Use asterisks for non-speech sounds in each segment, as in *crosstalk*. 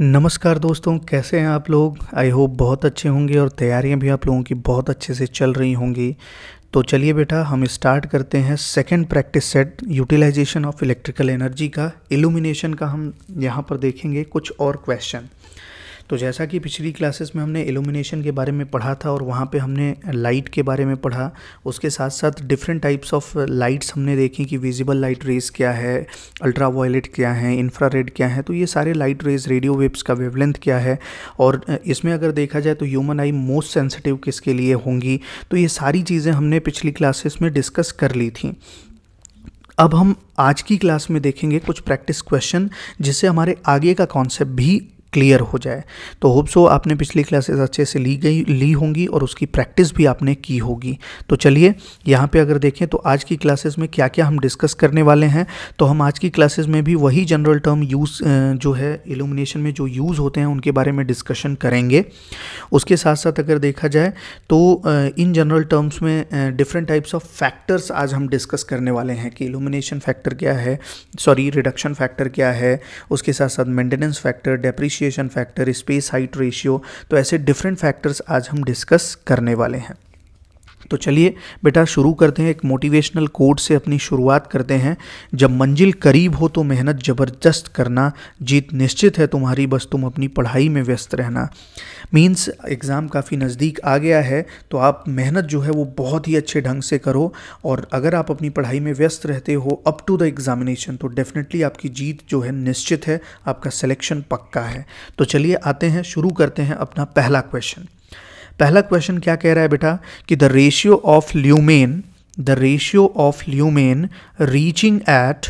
नमस्कार दोस्तों कैसे हैं आप लोग आई होप बहुत अच्छे होंगे और तैयारियां भी आप लोगों की बहुत अच्छे से चल रही होंगी तो चलिए बेटा हम स्टार्ट करते हैं second practice set utilisation of electrical energy का इल्यूमिनेशन का हम यहाँ पर देखेंगे कुछ और क्वेश्चन तो जैसा कि पिछली क्लासेस में हमने एलुमिनेशन के बारे में पढ़ा था और वहाँ पे हमने लाइट के बारे में पढ़ा उसके साथ साथ डिफरेंट टाइप्स ऑफ लाइट्स हमने देखी कि विजिबल लाइट रेज क्या है अल्ट्रा वायलेट क्या है इंफ्रारेड क्या है तो ये सारे लाइट रेज रेडियो वेव्स का वेवलेंथ क्या है और इसमें अगर देखा जाए तो ह्यूमन आई मोस्ट सेंसिटिव किसके लिए होंगी तो ये सारी चीज़ें हमने पिछली क्लासेस में डिस्कस कर ली थी अब हम आज की क्लास में देखेंगे कुछ प्रैक्टिस क्वेश्चन जिससे हमारे आगे का कॉन्सेप्ट भी क्लियर हो जाए तो होप सो आपने पिछली क्लासेस अच्छे से ली गई ली होंगी और उसकी प्रैक्टिस भी आपने की होगी तो चलिए यहाँ पे अगर देखें तो आज की क्लासेस में क्या क्या हम डिस्कस करने वाले हैं तो हम आज की क्लासेस में भी वही जनरल टर्म यूज़ जो है इल्यूमिनेशन में जो यूज़ होते हैं उनके बारे में डिस्कशन करेंगे उसके साथ साथ अगर देखा जाए तो इन जनरल टर्म्स में डिफरेंट टाइप्स ऑफ फैक्टर्स आज हम डिस्कस करने वाले हैं कि इल्यूमिनेशन फैक्टर क्या है सॉरी रिडक्शन फैक्टर क्या है उसके साथ साथ maintenance factor depreciation differentiation factor space height ratio तो ऐसे डिफरेंट फैक्टर्स आज हम डिस्कस करने वाले हैं तो चलिए बेटा शुरू करते हैं एक मोटिवेशनल कोड से अपनी शुरुआत करते हैं जब मंजिल करीब हो तो मेहनत ज़बरदस्त करना जीत निश्चित है तुम्हारी बस तुम अपनी पढ़ाई में व्यस्त रहना मीन्स एग्ज़ाम काफ़ी नज़दीक आ गया है तो आप मेहनत जो है वो बहुत ही अच्छे ढंग से करो और अगर आप अपनी पढ़ाई में व्यस्त रहते हो अप टू द एग्ज़ामिनेशन तो डेफिनेटली आपकी जीत जो है निश्चित है आपका सिलेक्शन पक्का है तो चलिए आते हैं शुरू करते हैं अपना पहला क्वेश्चन पहला क्वेश्चन क्या कह रहा है बेटा कि the ratio of lumen the ratio of lumen reaching at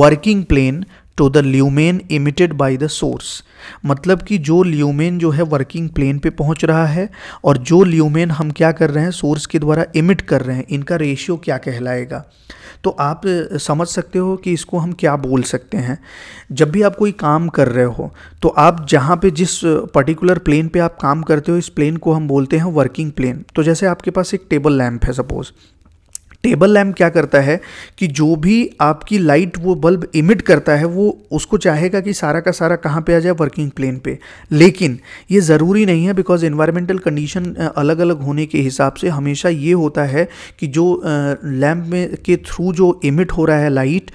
working plane to the lumen emitted by the source मतलब कि जो ल्यूमेन जो है वर्किंग प्लेन पे पहुंच रहा है और जो ल्यूमेन हम क्या कर रहे हैं सोर्स के द्वारा इमिट कर रहे हैं इनका रेशियो क्या कहलाएगा तो आप समझ सकते हो कि इसको हम क्या बोल सकते हैं जब भी आप कोई काम कर रहे हो तो आप जहाँ पे जिस पर्टिकुलर प्लेन पे आप काम करते हो इस प्लेन को हम बोलते हैं वर्किंग प्लेन तो जैसे आपके पास एक टेबल लैम्प है सपोज़ टेबल लैम्प क्या करता है कि जो भी आपकी लाइट वो बल्ब इमिट करता है वो उसको चाहेगा कि सारा का सारा कहाँ पे आ जाए वर्किंग प्लेन पे लेकिन ये ज़रूरी नहीं है बिकॉज इन्वायरमेंटल कंडीशन अलग अलग होने के हिसाब से हमेशा ये होता है कि जो लैम्प में के थ्रू जो इमिट हो रहा है लाइट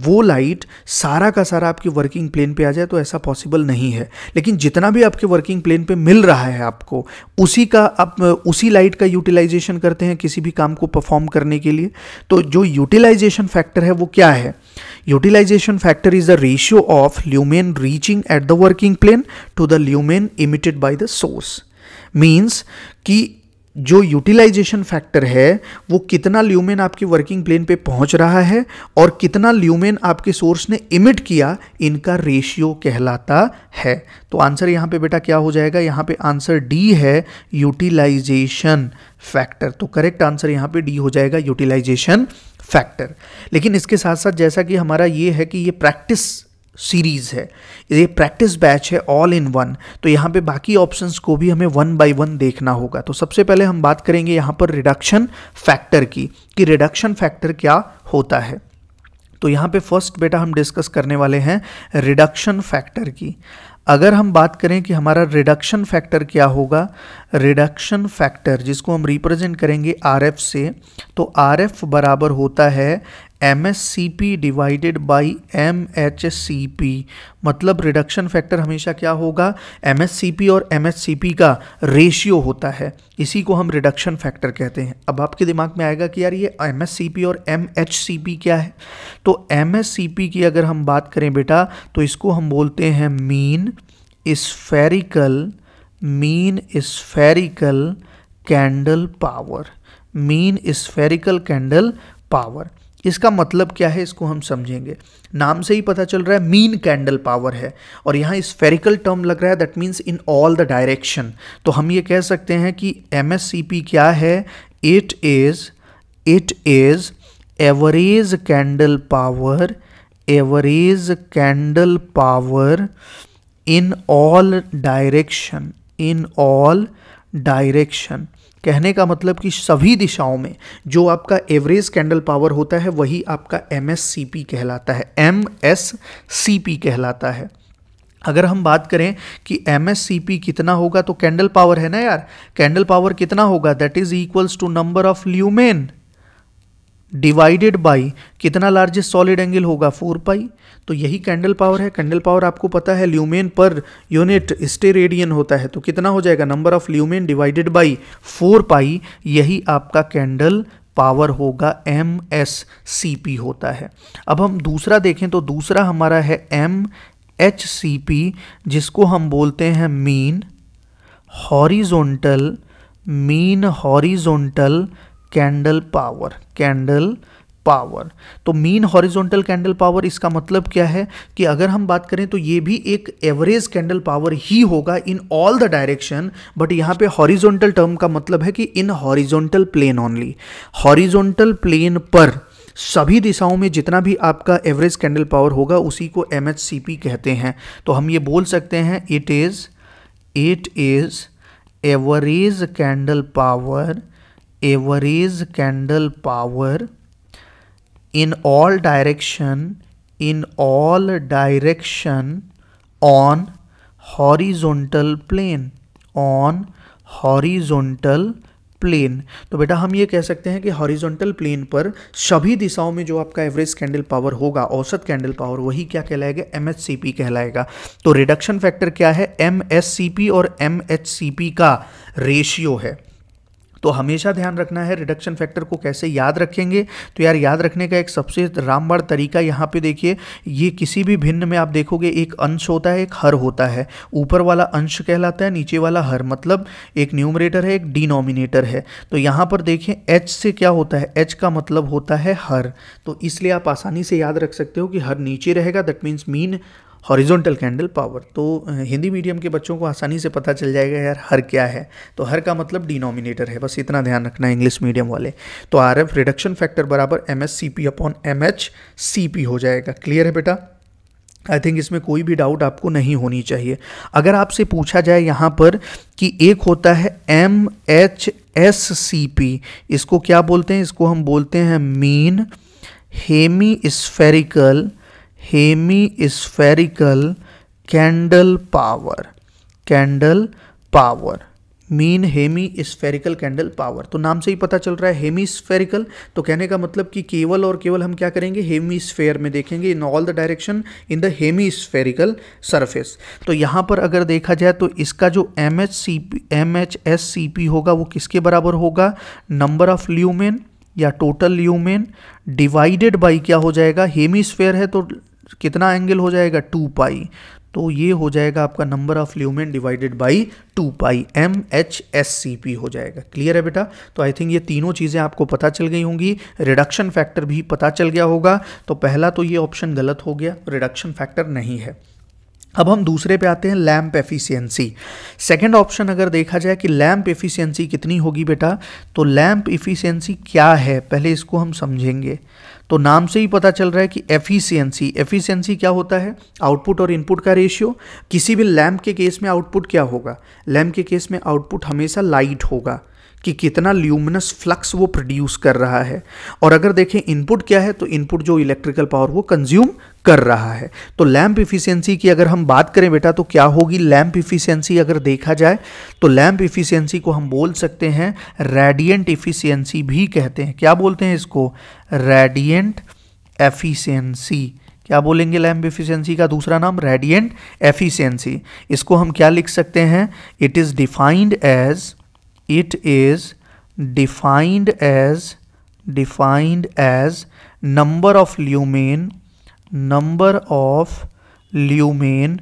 वो लाइट सारा का सारा आपकी वर्किंग प्लेन पे आ जाए तो ऐसा पॉसिबल नहीं है लेकिन जितना भी आपके वर्किंग प्लेन पे मिल रहा है आपको उसी का आप उसी लाइट का यूटिलाइजेशन करते हैं किसी भी काम को परफॉर्म करने के लिए तो जो यूटिलाइजेशन फैक्टर है वो क्या है utilisation factor is the ratio of lumen reaching at the working plane to the lumen emitted by the source means कि जो यूटिलाइजेशन फैक्टर है वो कितना ल्यूमेन आपके वर्किंग प्लेन पे पहुंच रहा है और कितना ल्यूमेन आपके सोर्स ने इमिट किया इनका रेशियो कहलाता है तो आंसर यहाँ पे बेटा क्या हो जाएगा यहाँ पे आंसर डी है यूटिलाइजेशन फैक्टर तो करेक्ट आंसर यहाँ पे डी हो जाएगा यूटिलाइजेशन फैक्टर लेकिन इसके साथ साथ जैसा कि हमारा ये है कि ये प्रैक्टिस सीरीज़ है ये प्रैक्टिस बैच है ऑल इन वन तो यहाँ पे बाकी ऑप्शंस को भी हमें वन बाय वन देखना होगा तो सबसे पहले हम बात करेंगे यहाँ पर रिडक्शन फैक्टर की कि रिडक्शन फैक्टर क्या होता है तो यहाँ पे फर्स्ट बेटा हम डिस्कस करने वाले हैं रिडक्शन फैक्टर की अगर हम बात करें कि हमारा रिडक्शन फैक्टर क्या होगा रिडक्शन फैक्टर जिसको हम रिप्रेजेंट करेंगे आर से तो आर बराबर होता है M S C P divided by M H C P मतलब रिडक्शन फैक्टर हमेशा क्या होगा एम एस सी पी और एम एस सी पी का रेशियो होता है इसी को हम रिडक्शन फैक्टर कहते हैं अब आपके दिमाग में आएगा कि यार ये एम एस सी पी और एम एच सी पी क्या है तो एम एस सी पी की अगर हम बात करें बेटा तो इसको हम बोलते हैं mean spherical mean spherical candle power mean spherical candle power इसका मतलब क्या है इसको हम समझेंगे नाम से ही पता चल रहा है मीन कैंडल पावर है और यहाँ स्फेरिकल टर्म लग रहा है that means in all the direction तो हम ये कह सकते हैं कि एम क्या है it is it is average candle power average candle power in all direction in all direction कहने का मतलब कि सभी दिशाओं में जो आपका एवरेज कैंडल पावर होता है वही आपका एम एस सी पी कहलाता है एम एस सी पी कहलाता है अगर हम बात करें कि एम एस सी पी कितना होगा तो कैंडल पावर है ना यार कैंडल पावर कितना होगा that is equals to number of lumen divided by कितना लार्जेस्ट सॉलिड एंगल होगा फोर पाई तो यही कैंडल पावर है कैंडल पावर आपको पता है lumen per unit stay radian होता है तो कितना हो जाएगा number of lumen divided by four pi यही आपका कैंडल पावर होगा एम एस सी पी होता है अब हम दूसरा देखें तो दूसरा हमारा है एम एच सी पी जिसको हम बोलते हैं mean horizontal mean horizontal candle power candle power तो मीन हॉरिजॉन्टल कैंडल पावर इसका मतलब क्या है कि अगर हम बात करें तो ये भी एक एवरेज कैंडल पावर ही होगा in all the direction but यहाँ पे हॉरिजॉन्टल टर्म का मतलब है कि in horizontal plane only horizontal plane पर सभी दिशाओं में जितना भी आपका एवरेज कैंडल पावर होगा उसी को एम कहते हैं तो हम ये बोल सकते हैं it is it is average candle power average candle power in all direction in all direction on horizontal plane on horizontal plane तो बेटा हम ये कह सकते हैं कि हॉरिजोंटल प्लेन पर सभी दिशाओं में जो आपका एवरेज कैंडल पावर होगा औसत कैंडल पावर वही क्या कहलाएगा एम कहलाएगा तो रिडक्शन फैक्टर क्या है एम और एम का रेशियो है तो हमेशा ध्यान रखना है रिडक्शन फैक्टर को कैसे याद रखेंगे तो यार याद रखने का एक सबसे रामबाण तरीका यहाँ पे देखिए ये किसी भी भिन्न में आप देखोगे एक अंश होता है एक हर होता है ऊपर वाला अंश कहलाता है नीचे वाला हर मतलब एक न्यूमरेटर है एक डिनोमिनेटर है तो यहाँ पर देखें एच से क्या होता है एच का मतलब होता है हर तो इसलिए आप आसानी से याद रख सकते हो कि हर नीचे रहेगा that means mean horizontal candle power तो हिंदी मीडियम के बच्चों को आसानी से पता चल जाएगा यार हर क्या है तो हर का मतलब डिनोमिनेटर है बस इतना ध्यान रखना है इंग्लिश मीडियम वाले तो आर एफ रिडक्शन फैक्टर बराबर एम एस सी P upon M H C P हो जाएगा क्लियर है बेटा आई थिंक इसमें कोई भी डाउट आपको नहीं होनी चाहिए अगर आपसे पूछा जाए यहाँ पर कि एक होता है M H S C P इसको क्या बोलते हैं इसको हम बोलते हैं mean hemispherical hemispherical candle power candle power mean hemispherical candle power तो नाम से ही पता चल रहा है हेमी स्फेरिकल तो कहने का मतलब कि केवल और केवल हम क्या करेंगे हेमी स्फेयर में देखेंगे in all the direction in the hemispherical surface तो यहाँ पर अगर देखा जाए तो इसका जो M H C P M H S C P होगा वो किसके बराबर होगा नंबर ऑफ ल्यूमेन या टोटल ल्यूमेन डिवाइडेड बाई क्या हो जाएगा हेमी स्फेयर है तो कितना एंगल हो जाएगा टू पाई तो ये हो जाएगा आपका number of lumen divided by two pi M H S C P हो जाएगा क्लियर है बेटा तो आई थिंक ये तीनों चीज़ें आपको पता चल गई होंगी रिडक्शन फैक्टर भी पता चल गया होगा तो पहला तो ये ऑप्शन गलत हो गया रिडक्शन फैक्टर नहीं है अब हम दूसरे पे आते हैं लैम्प एफिशिएंसी सेकंड ऑप्शन अगर देखा जाए कि लैम्प एफिशिएंसी कितनी होगी बेटा तो लैम्प एफिशिएंसी क्या है पहले इसको हम समझेंगे तो नाम से ही पता चल रहा है कि एफिशिएंसी एफिशिएंसी क्या होता है आउटपुट और इनपुट का रेशियो किसी भी लैम्प के केस में आउटपुट क्या होगा लैम्प के केस में आउटपुट हमेशा लाइट होगा कि कितना ल्यूमिनस फ्लक्स वो प्रोड्यूस कर रहा है और अगर देखें इनपुट क्या है तो इनपुट जो इलेक्ट्रिकल पावर वो कंज्यूम कर रहा है तो लैम्प इफिशियंसी की अगर हम बात करें बेटा तो क्या होगी लैम्प इफिशियंसी अगर देखा जाए तो लैम्प इफिशियंसी को हम बोल सकते हैं रेडियंट इफिशियंसी भी कहते हैं क्या बोलते हैं इसको रेडियंट एफिशियंसी क्या बोलेंगे लैम्प इफिशियंसी का दूसरा नाम रेडियंट एफिशियंसी इसको हम क्या लिख सकते हैं it is defined as it is defined as defined as number of lumen number of lumen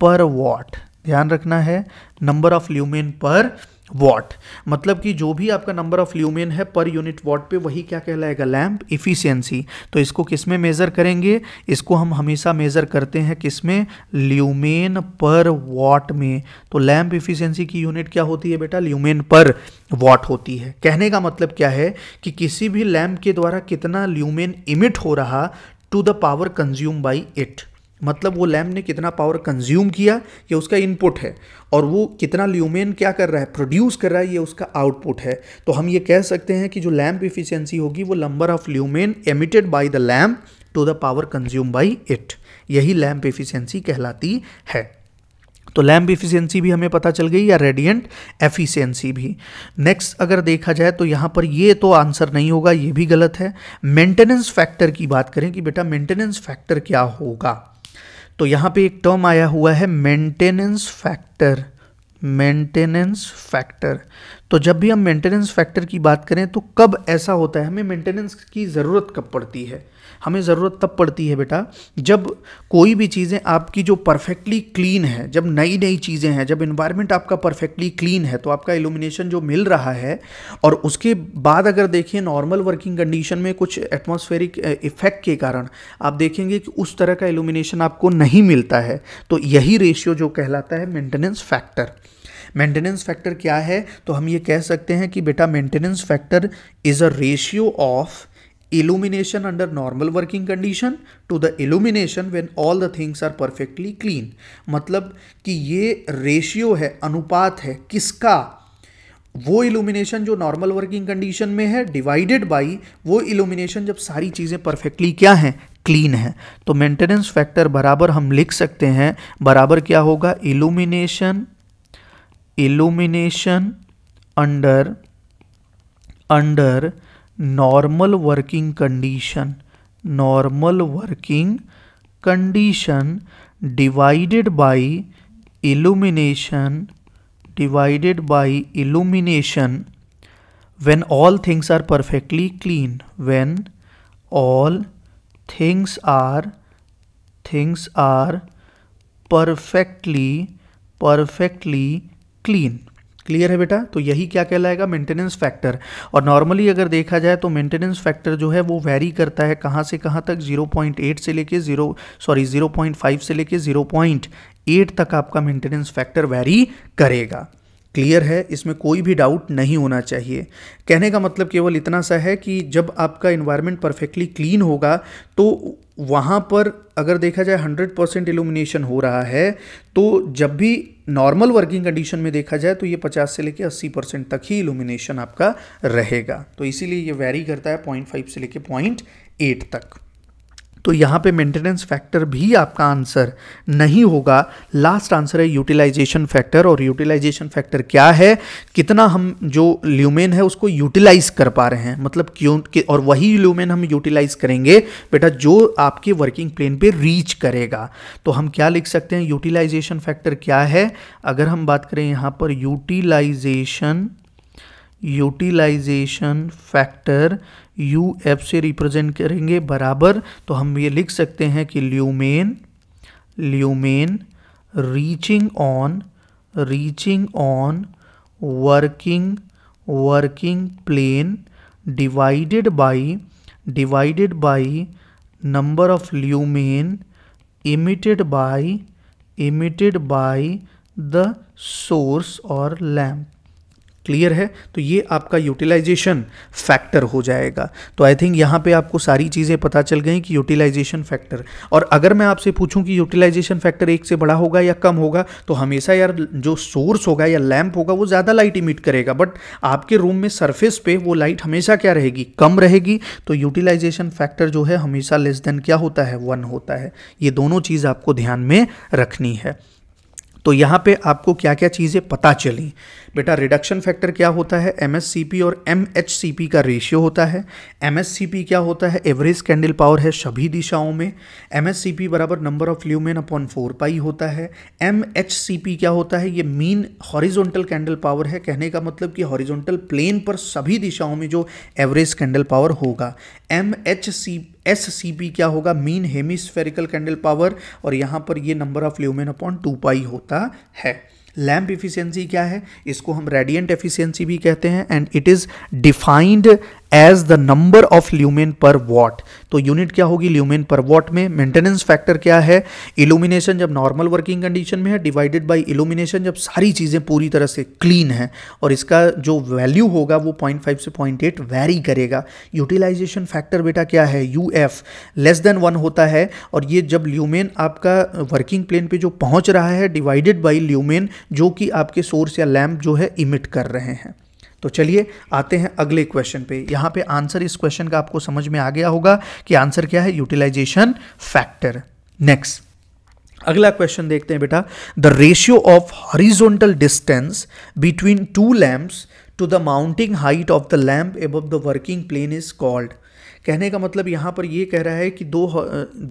per watt ध्यान रखना है number of lumen per watt मतलब कि जो भी आपका नंबर ऑफ ल्यूमेन है पर यूनिट वॉट पे वही क्या कहलाएगा लैम्प इफ़िशियंसी तो इसको किस में मेज़र करेंगे इसको हम हमेशा मेज़र करते हैं किस में ल्यूमेन पर वॉट में तो लैम्प इफ़िशियंसी की यूनिट क्या होती है बेटा ल्यूमेन पर वॉट होती है कहने का मतलब क्या है कि किसी भी लैम्प के द्वारा कितना ल्यूमेन इमिट हो रहा to the power consume by it मतलब वो लैम्प ने कितना पावर कंज्यूम किया ये उसका इनपुट है और वो कितना ल्यूमेन क्या कर रहा है प्रोड्यूस कर रहा है ये उसका आउटपुट है तो हम ये कह सकते हैं कि जो लैम्प इफिशियंसी होगी वो number of lumen emitted by the lamp to the power consume by it यही लैम्प इफिशियंसी कहलाती है तो लैम्प इफिशियंसी भी हमें पता चल गई या रेडियंट एफिशियंसी भी नेक्स्ट अगर देखा जाए तो यहाँ पर ये तो आंसर नहीं होगा ये भी गलत है मेंटेनेंस फैक्टर की बात करें कि बेटा मेंटेनेंस फैक्टर क्या होगा तो यहाँ पे एक टर्म आया हुआ है मेंटेनेंस फैक्टर मेंटेनेंस फैक्टर तो जब भी हम मेंटेनेंस फैक्टर की बात करें तो कब ऐसा होता है हमें मेंटेनेंस की ज़रूरत कब पड़ती है हमें ज़रूरत तब पड़ती है बेटा जब कोई भी चीज़ें आपकी जो परफेक्टली क्लीन है जब नई नई चीज़ें हैं जब इन्वायरमेंट आपका परफेक्टली क्लीन है तो आपका इल्यूमिनेशन जो मिल रहा है और उसके बाद अगर देखिए नॉर्मल वर्किंग कंडीशन में कुछ एटमॉस्फेरिक इफेक्ट के कारण आप देखेंगे कि उस तरह का इल्यूमिनेशन आपको नहीं मिलता है तो यही रेशियो जो कहलाता है मेंटेनेंस फैक्टर मेंटेनेंस फैक्टर क्या है तो हम ये कह सकते हैं कि बेटा maintenance factor is a ratio of illumination under normal working condition to the illumination when all the things are perfectly clean मतलब कि ये ratio है अनुपात है किसका वो इल्यूमिनेशन जो नॉर्मल वर्किंग कंडीशन में है डिवाइडेड बाई वो इल्यूमिनेशन जब सारी चीज़ें परफेक्टली क्या हैं क्लीन है तो मेंटेनेंस फैक्टर बराबर हम लिख सकते हैं बराबर क्या होगा illumination illumination under under normal working condition normal working condition divided by illumination divided by illumination when all things are perfectly clean when all things are things are perfectly perfectly clean clear है बेटा तो यही क्या कहलाएगा maintenance factor और normally अगर देखा जाए तो मेंटेनेंस फैक्टर जो है वो वेरी करता है कहाँ से कहाँ तक 0.8 से लेके 0 सॉरी 0.5 से लेके 0.8 तक आपका मेंटेनेंस फैक्टर वेरी करेगा क्लियर है इसमें कोई भी डाउट नहीं होना चाहिए कहने का मतलब केवल इतना सा है कि जब आपका इन्वायरमेंट परफेक्टली क्लीन होगा तो वहाँ पर अगर देखा जाए 100 परसेंट इल्यूमिनेशन हो रहा है तो जब भी नॉर्मल वर्किंग कंडीशन में देखा जाए तो ये 50 से लेके 80 परसेंट तक ही इल्यूमिनेशन आपका रहेगा तो इसीलिए ये वेरी करता है 0.5 से लेके 0.8 तक तो यहाँ पे मेंटेनेंस फैक्टर भी आपका आंसर नहीं होगा लास्ट आंसर है यूटिलाइजेशन फैक्टर और यूटिलाइजेशन फैक्टर क्या है कितना हम जो ल्यूमेन है उसको यूटिलाइज कर पा रहे हैं मतलब क्यों कि, और वही ल्यूमेन हम यूटिलाइज करेंगे बेटा जो आपके वर्किंग प्लेन पर रीच करेगा तो हम क्या लिख सकते हैं यूटिलाइजेशन फैक्टर क्या है अगर हम बात करें यहाँ पर utilisation utilisation factor U F से रिप्रेजेंट करेंगे बराबर तो हम ये लिख सकते हैं कि lumen lumen reaching on reaching on working working plane divided by divided by number of lumen emitted by emitted by the source और लैम्प क्लियर है तो ये आपका यूटिलाइजेशन फैक्टर हो जाएगा तो आई थिंक यहाँ पे आपको सारी चीज़ें पता चल गई कि यूटिलाइजेशन फैक्टर और अगर मैं आपसे पूछूं कि यूटिलाइजेशन फैक्टर एक से बड़ा होगा या कम होगा तो हमेशा यार जो सोर्स होगा या लैम्प होगा वो ज़्यादा लाइट इमिट करेगा बट आपके रूम में सर्फेस पे वो लाइट हमेशा क्या रहेगी कम रहेगी तो यूटिलाइजेशन फैक्टर जो है हमेशा लेस देन क्या होता है वन होता है ये दोनों चीज़ आपको ध्यान में रखनी है तो यहाँ पे आपको क्या क्या चीज़ें पता चली बेटा रिडक्शन फैक्टर क्या होता है एम और एम का रेशियो होता है एम क्या होता है एवरेज कैंडल पावर है सभी दिशाओं में एम बराबर number of lumen upon four pi होता है एम क्या होता है ये मीन हॉरिजोंटल कैंडल पावर है कहने का मतलब कि हॉरिजोंटल प्लेन पर सभी दिशाओं में जो एवरेज कैंडल पावर होगा M H C S C P क्या होगा मीन हेमिस्फेरिकल कैंडल पावर और यहाँ पर ये number of lumen upon two pi होता है लैम्प एफिशिएंसी क्या है इसको हम रेडियंट एफिशिएंसी भी कहते हैं and it is defined as the number of lumen per watt तो यूनिट क्या होगी ल्यूमेन पर वॉट में मेंटेनेंस फैक्टर क्या है इल्यूमिनेशन जब नॉर्मल वर्किंग कंडीशन में है डिवाइडेड बाय इल्यूमिनेशन जब सारी चीज़ें पूरी तरह से क्लीन है और इसका जो वैल्यू होगा वो 0.5 से 0.8 वेरी करेगा यूटिलाइजेशन फैक्टर बेटा क्या है U F less than one होता है और ये जब ल्यूमेन आपका वर्किंग प्लेन पर जो पहुंच रहा है डिवाइडेड बाई ल्यूमेन जो कि आपके सोर्स या लैम्प जो है इमिट कर रहे हैं तो चलिए आते हैं अगले क्वेश्चन पे यहां पे आंसर इस क्वेश्चन का आपको समझ में आ गया होगा कि आंसर क्या है यूटिलाइजेशन फैक्टर नेक्स्ट अगला क्वेश्चन देखते हैं बेटा the ratio of horizontal distance between two lamps to the mounting height of the lamp above the working plane is called कहने का मतलब यहाँ पर ये कह रहा है कि दो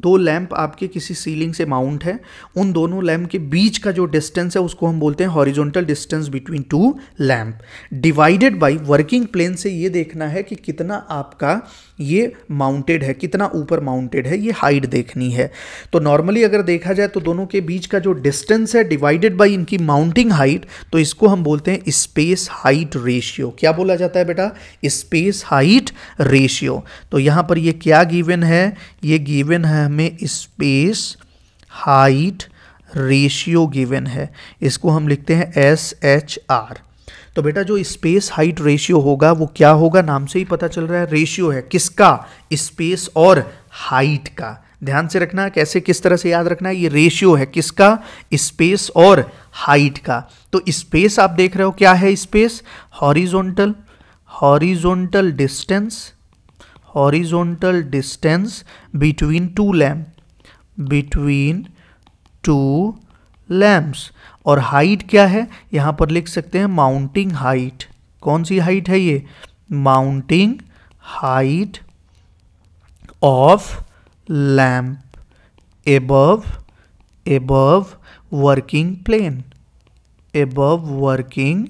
दो लैंप आपके किसी सीलिंग से माउंट है उन दोनों लैंप के बीच का जो डिस्टेंस है उसको हम बोलते हैं horizontal distance between two lamp divided by working plane से ये देखना है कि कितना आपका ये माउंटेड है कितना ऊपर माउंटेड है ये हाइट देखनी है तो नॉर्मली अगर देखा जाए तो दोनों के बीच का जो डिस्टेंस है डिवाइडेड बाई इनकी माउंटिंग हाइट तो इसको हम बोलते हैं स्पेस हाइट रेशियो क्या बोला जाता है बेटा स्पेस हाइट रेशियो तो यहाँ पर ये क्या गिवन है ये गिवन है हमें स्पेस हाइट रेशियो गिवन है इसको हम लिखते हैं एस एच आर तो बेटा जो स्पेस हाइट रेशियो होगा वो क्या होगा नाम से ही पता चल रहा है रेशियो है किसका स्पेस और हाइट का ध्यान से रखना कैसे किस तरह से याद रखना है ये रेशियो है किसका स्पेस और हाइट का तो स्पेस आप देख रहे हो क्या है space horizontal horizontal distance horizontal distance between two lamp between two lamps और हाइट क्या है यहाँ पर लिख सकते हैं माउंटिंग हाइट कौन सी हाइट है ये mounting height of lamp above above working plane above working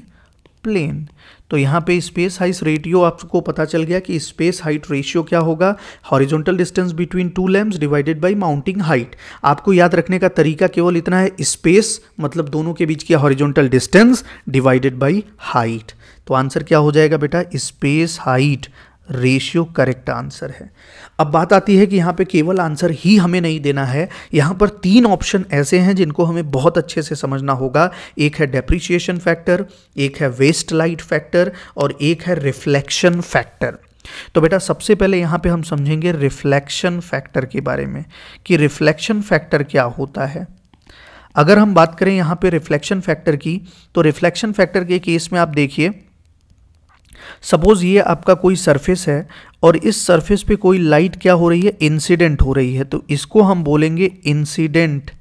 plane तो यहाँ पे स्पेस हाइट रेटियो आपको पता चल गया कि स्पेस हाइट रेशियो क्या होगा horizontal distance between two lamps divided by mounting height आपको याद रखने का तरीका केवल इतना है स्पेस मतलब दोनों के बीच की horizontal distance divided by height तो आंसर क्या हो जाएगा बेटा space height ratio correct answer है अब बात आती है कि यहाँ पे केवल आंसर ही हमें नहीं देना है यहाँ पर तीन ऑप्शन ऐसे हैं जिनको हमें बहुत अच्छे से समझना होगा एक है डेप्रिशिएशन फैक्टर एक है वेस्ट लाइट फैक्टर और एक है रिफ्लेक्शन फैक्टर तो बेटा सबसे पहले यहाँ पे हम समझेंगे रिफ्लेक्शन फैक्टर के बारे में कि रिफ्लेक्शन फैक्टर क्या होता है अगर हम बात करें यहाँ पे रिफ्लेक्शन फैक्टर की तो रिफ्लेक्शन फैक्टर के केस में आप देखिए सपोज़ ये आपका कोई सरफेस है और इस सरफेस पे कोई लाइट क्या हो रही है इंसिडेंट हो रही है तो इसको हम बोलेंगे इंसिडेंट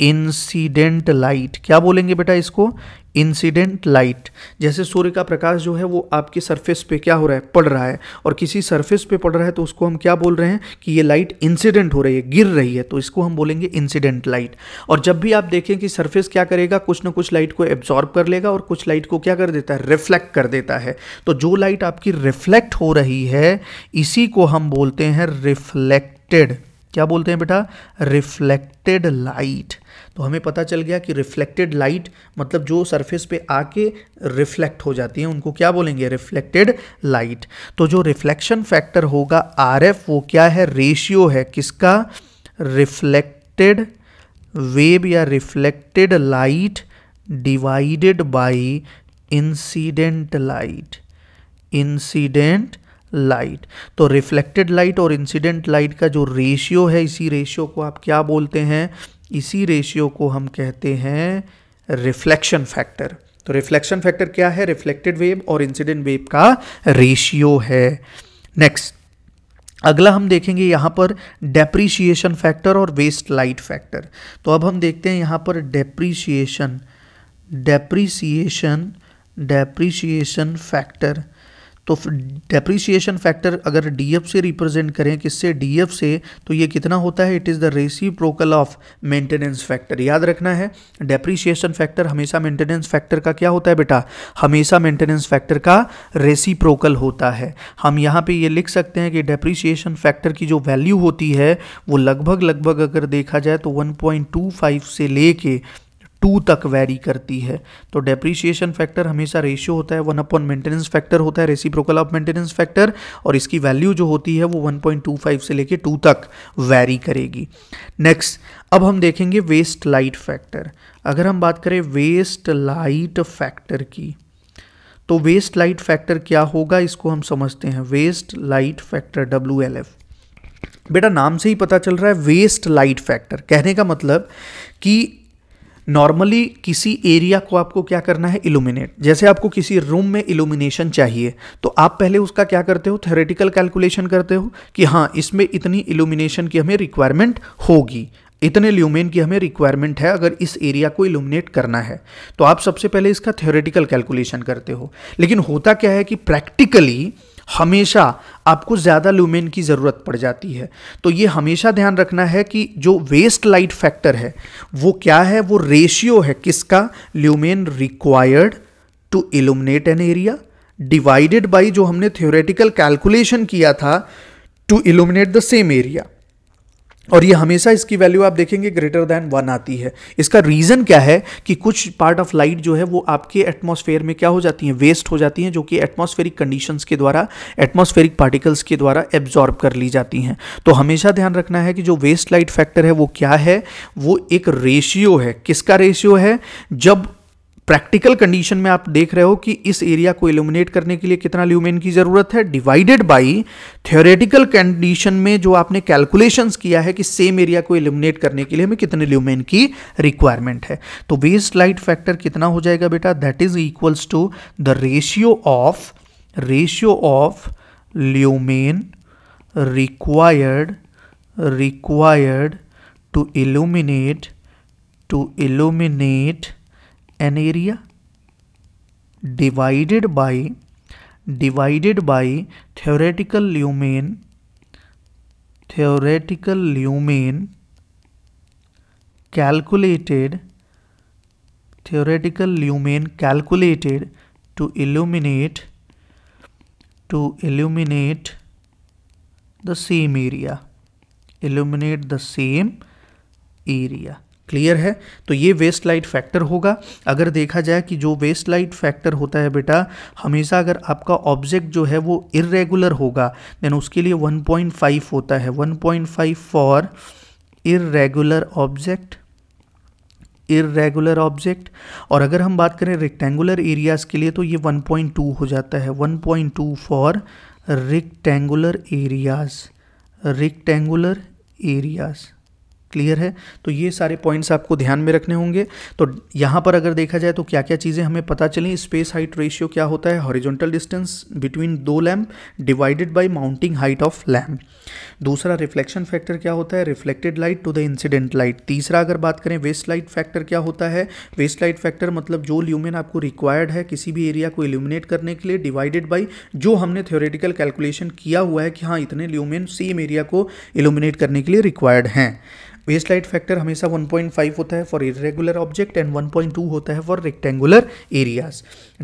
इंसिडेंट लाइट क्या बोलेंगे बेटा इसको इंसिडेंट लाइट जैसे सूर्य का प्रकाश जो है वो आपकी सरफेस पे क्या हो रहा है पड़ रहा है और किसी सरफेस पे पड़ रहा है तो उसको हम क्या बोल रहे हैं कि ये लाइट इंसिडेंट हो रही है गिर रही है तो इसको हम बोलेंगे इंसिडेंट लाइट और जब भी आप देखें कि सरफेस क्या करेगा कुछ ना कुछ लाइट को एब्जॉर्ब कर लेगा और कुछ लाइट को क्या कर देता है रिफ्लेक्ट कर देता है तो जो लाइट आपकी रिफ्लेक्ट हो रही है इसी को हम बोलते हैं रिफ्लेक्टेड क्या बोलते हैं बेटा रिफ्लेक्टेड लाइट तो हमें पता चल गया कि रिफ्लेक्टेड लाइट मतलब जो सरफेस पे आके रिफ्लेक्ट हो जाती है उनको क्या बोलेंगे रिफ्लेक्टेड लाइट तो जो रिफ्लेक्शन फैक्टर होगा आर वो क्या है रेशियो है किसका रिफ्लेक्टेड वेव या reflected light divided by incident light incident light तो रिफ्लेक्टेड लाइट और इंसिडेंट लाइट का जो रेशियो है इसी रेशियो को आप क्या बोलते हैं इसी रेशियो को हम कहते हैं रिफ्लेक्शन फैक्टर तो रिफ्लेक्शन फैक्टर क्या है रिफ्लेक्टेड वेव और इंसिडेंट वेव का रेशियो है नेक्स्ट अगला हम देखेंगे यहाँ पर डेप्रीशिएशन फैक्टर और वेस्ट लाइट फैक्टर तो अब हम देखते हैं यहाँ पर डेप्रीशिएशन डेप्रीशिएशन डेप्रीशिएशन फैक्टर तो डेप्रिसिएशन फैक्टर अगर डी से रिप्रेजेंट करें किससे डी से तो ये कितना होता है इट इज़ द रेसी प्रोकल ऑफ मेंटेनेंस फैक्टर याद रखना है डेप्रिसिएशन फैक्टर हमेशा मेंटेनेंस फैक्टर का क्या होता है बेटा हमेशा मेंटेनेंस फैक्टर का रेसी प्रोकल होता है हम यहाँ पर ये लिख सकते हैं कि डेप्रिसिएशन फैक्टर की जो वैल्यू होती है वो लगभग लगभग अगर देखा जाए तो वन से लेके टू तक वैरी करती है तो डेप्रीशिएशन फैक्टर हमेशा रेशियो होता है वन अपॉन मेंटेनेंस फैक्टर होता है रेसिप्रोकल ऑफ मेंटेनेंस फैक्टर और इसकी वैल्यू जो होती है वो 1.25 से लेके 2 तक वैरी करेगी नेक्स्ट अब हम देखेंगे वेस्ट लाइट फैक्टर अगर हम बात करें वेस्ट लाइट फैक्टर की तो वेस्ट लाइट फैक्टर क्या होगा इसको हम समझते हैं waste light factor W L F बेटा नाम से ही पता चल रहा है वेस्ट लाइट फैक्टर कहने का मतलब कि नॉर्मली किसी एरिया को आपको क्या करना है इल्यूमिनेट जैसे आपको किसी रूम में इल्यूमिनेशन चाहिए तो आप पहले उसका क्या करते हो थेरेटिकल कैलकुलेशन करते हो कि हाँ इसमें इतनी इल्यूमिनेशन की हमें रिक्वायरमेंट होगी इतने ल्यूमेन की हमें रिक्वायरमेंट है अगर इस एरिया को इल्यूमिनेट करना है तो आप सबसे पहले इसका थ्योरेटिकल कैलकुलेशन करते हो लेकिन होता क्या है कि प्रैक्टिकली हमेशा आपको ज़्यादा ल्यूमेन की ज़रूरत पड़ जाती है तो ये हमेशा ध्यान रखना है कि जो वेस्ट लाइट फैक्टर है वो क्या है वो रेशियो है किसका lumen required to illuminate an area divided by जो हमने थ्योरेटिकल कैलकुलेशन किया था to illuminate the same area और ये हमेशा इसकी वैल्यू आप देखेंगे ग्रेटर दैन वन आती है इसका रीज़न क्या है कि कुछ पार्ट ऑफ लाइट जो है वो आपके एटमॉस्फेयर में क्या हो जाती हैं वेस्ट हो जाती हैं जो कि एटमॉस्फेरिक कंडीशंस के द्वारा एटमॉस्फेरिक पार्टिकल्स के द्वारा एब्जॉर्ब कर ली जाती हैं तो हमेशा ध्यान रखना है कि जो वेस्ट लाइट फैक्टर है वो क्या है वो एक रेशियो है किसका रेशियो है जब प्रैक्टिकल कंडीशन में आप देख रहे हो कि इस एरिया को इल्यूमिनेट करने के लिए कितना ल्यूमेन की ज़रूरत है डिवाइडेड बाई थियोरेटिकल कंडीशन में जो आपने कैलकुलेशंस किया है कि सेम एरिया को इल्यूमिनेट करने के लिए हमें कितने ल्यूमेन की रिक्वायरमेंट है तो वेस्ट लाइट फैक्टर कितना हो जाएगा बेटा that is equals to the ratio of ratio of lumen required required to illuminate to illuminate an area divided by divided by theoretical lumen theoretical lumen calculated theoretical lumen calculated to illuminate to illuminate the same area illuminate the same area clear है तो ये waste light factor होगा अगर देखा जाए कि जो waste light factor होता है बेटा हमेशा अगर आपका ऑब्जेक्ट जो है वो इरेगुलर होगा देन उसके लिए 1.5 होता है 1.5 for irregular object irregular object और अगर हम बात करें रेक्टेंगुलर एरियाज के लिए तो ये 1.2 हो जाता है 1.2 for rectangular areas rectangular areas clear है तो ये सारे पॉइंट्स आपको ध्यान में रखने होंगे तो यहाँ पर अगर देखा जाए तो क्या क्या चीज़ें हमें पता चली स्पेस हाइट रेशियो क्या होता है हॉरिजॉन्टल डिस्टेंस बिटवीन दो lamp divided by mounting height of lamp दूसरा रिफ्लेक्शन फैक्टर क्या होता है reflected light to the incident light तीसरा अगर बात करें वेस्ट लाइट फैक्टर क्या होता है वेस्ट लाइट फैक्टर मतलब जो ल्यूमेन आपको रिक्वायर्ड है किसी भी एरिया को इल्यूमिनेट करने के लिए डिवाइडेड बाई जो हमने थ्योरेटिकल कैलकुलेशन किया हुआ है कि हाँ इतने ल्यूमेन सेम एरिया को इल्यूमिनेट करने के लिए रिक्वायर्ड हैं वेस्ट लाइट फैक्टर हमेशा 1.5 होता है फॉर इरेगुलर ऑब्जेक्ट एंड 1.2 होता है for rectangular areas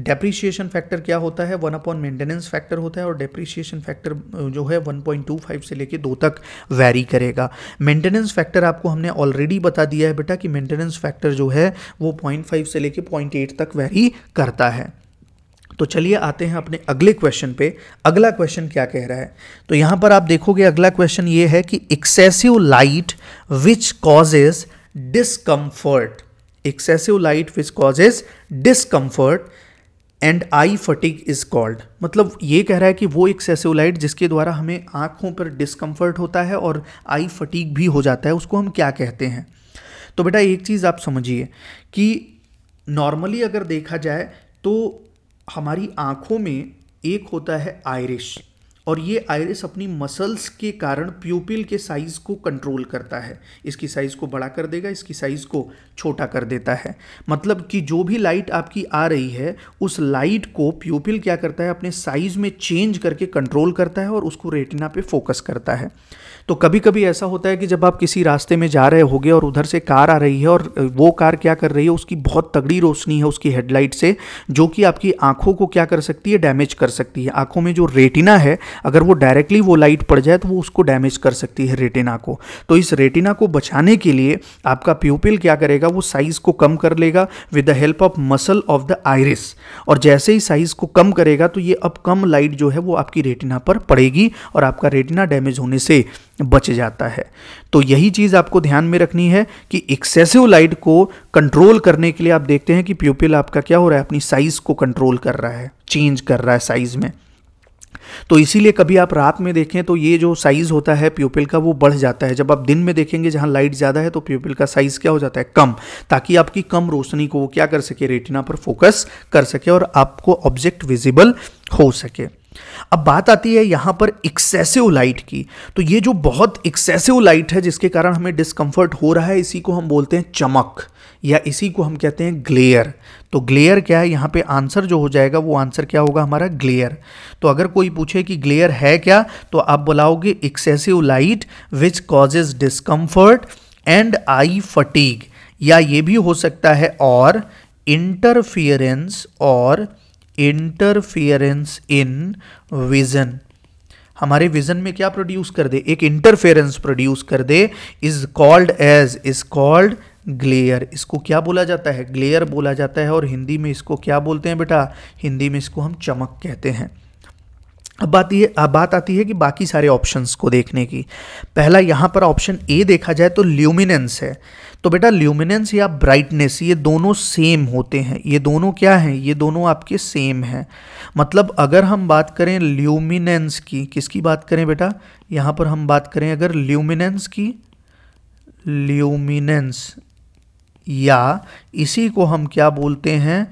depreciation factor क्या होता है वन अपॉन मेंटेनेंस फैक्टर होता है और डेप्रिशिएशन फैक्टर जो है 1.25 से लेके दो तक वैरी करेगा मेंटेनेंस फैक्टर आपको हमने ऑलरेडी बता दिया है बेटा कि मेंटेनेंस फैक्टर जो है वो पॉइंट से लेके पॉइंट तक वैरी करता है तो चलिए आते हैं अपने अगले क्वेश्चन पे अगला क्वेश्चन क्या कह रहा है तो यहां पर आप देखोगे अगला क्वेश्चन ये है कि excessive light which causes discomfort excessive light which causes discomfort and eye fatigue is called मतलब ये कह रहा है कि वो एक्सेसिव लाइट जिसके द्वारा हमें आंखों पर डिसकंफर्ट होता है और आई फटीक भी हो जाता है उसको हम क्या कहते हैं तो बेटा एक चीज़ आप समझिए कि नॉर्मली अगर देखा जाए तो हमारी आँखों में एक होता है आयरिश और ये आयरिस अपनी मसल्स के कारण प्यूपिल के साइज़ को कंट्रोल करता है इसकी साइज़ को बड़ा कर देगा इसकी साइज़ को छोटा कर देता है मतलब कि जो भी लाइट आपकी आ रही है उस लाइट को प्यूपिल क्या करता है अपने साइज़ में चेंज करके कंट्रोल करता है और उसको रेटिना पे फोकस करता है तो कभी कभी ऐसा होता है कि जब आप किसी रास्ते में जा रहे होगे और उधर से कार आ रही है और वो कार क्या कर रही है उसकी बहुत तगड़ी रोशनी है उसकी हेडलाइट से जो कि आपकी आंखों को क्या कर सकती है डैमेज कर सकती है आंखों में जो रेटिना है अगर वो डायरेक्टली वो लाइट पड़ जाए तो वो उसको डैमेज कर सकती है रेटिना को तो इस रेटिना को बचाने के लिए आपका प्यूपिल क्या करेगा वो साइज़ को कम कर लेगा with the help of muscle of the iris और जैसे ही साइज़ को कम करेगा तो ये अब कम लाइट जो है वो आपकी रेटिना पर पड़ेगी और आपका रेटिना डैमेज होने से बच जाता है तो यही चीज़ आपको ध्यान में रखनी है कि एक्सेसिव लाइट को कंट्रोल करने के लिए आप देखते हैं कि प्यूपिल आपका क्या हो रहा है अपनी साइज़ को कंट्रोल कर रहा है चेंज कर रहा है साइज़ में तो इसीलिए कभी आप रात में देखें तो ये जो साइज़ होता है प्यूपिल का वो बढ़ जाता है जब आप दिन में देखेंगे जहाँ लाइट ज़्यादा है तो प्यूपिल का साइज़ क्या हो जाता है कम ताकि आपकी कम रोशनी को वो क्या कर सके रेटिना पर फोकस कर सके और आपको ऑब्जेक्ट विजिबल हो सके अब बात आती है यहां पर एक्सेसिव लाइट की तो ये जो बहुत एक्सेसिव लाइट है जिसके कारण हमें डिस्कंफर्ट हो रहा है इसी को हम बोलते हैं चमक या इसी को हम कहते हैं ग्लेयर तो ग्लेयर क्या है यहाँ पे आंसर जो हो जाएगा वो आंसर क्या होगा हमारा ग्लेयर तो अगर कोई पूछे कि ग्लेयर है क्या तो आप बुलाओगे excessive light which causes discomfort and eye fatigue या ये भी हो सकता है और इंटरफियरेंस और इंटरफियरेंस इन विजन हमारे विजन में क्या प्रोड्यूस कर दे एक इंटरफेरेंस प्रोड्यूस कर दे is called as is called glare इसको क्या बोला जाता है ग्लेयर बोला जाता है और हिंदी में इसको क्या बोलते हैं बेटा हिंदी में इसको हम चमक कहते हैं अब बात ये अब बात आती है कि बाकी सारे ऑप्शंस को देखने की पहला यहाँ पर ऑप्शन ए देखा जाए तो ल्यूमिनेंस है तो बेटा ल्यूमिनेंस या ब्राइटनेस ये दोनों सेम होते हैं ये दोनों क्या हैं ये दोनों आपके सेम हैं मतलब अगर हम बात करें ल्यूमिनेंस की किसकी बात करें बेटा यहाँ पर हम बात करें अगर ल्यूमिनेंस की ल्यूमिनेंस या इसी को हम क्या बोलते हैं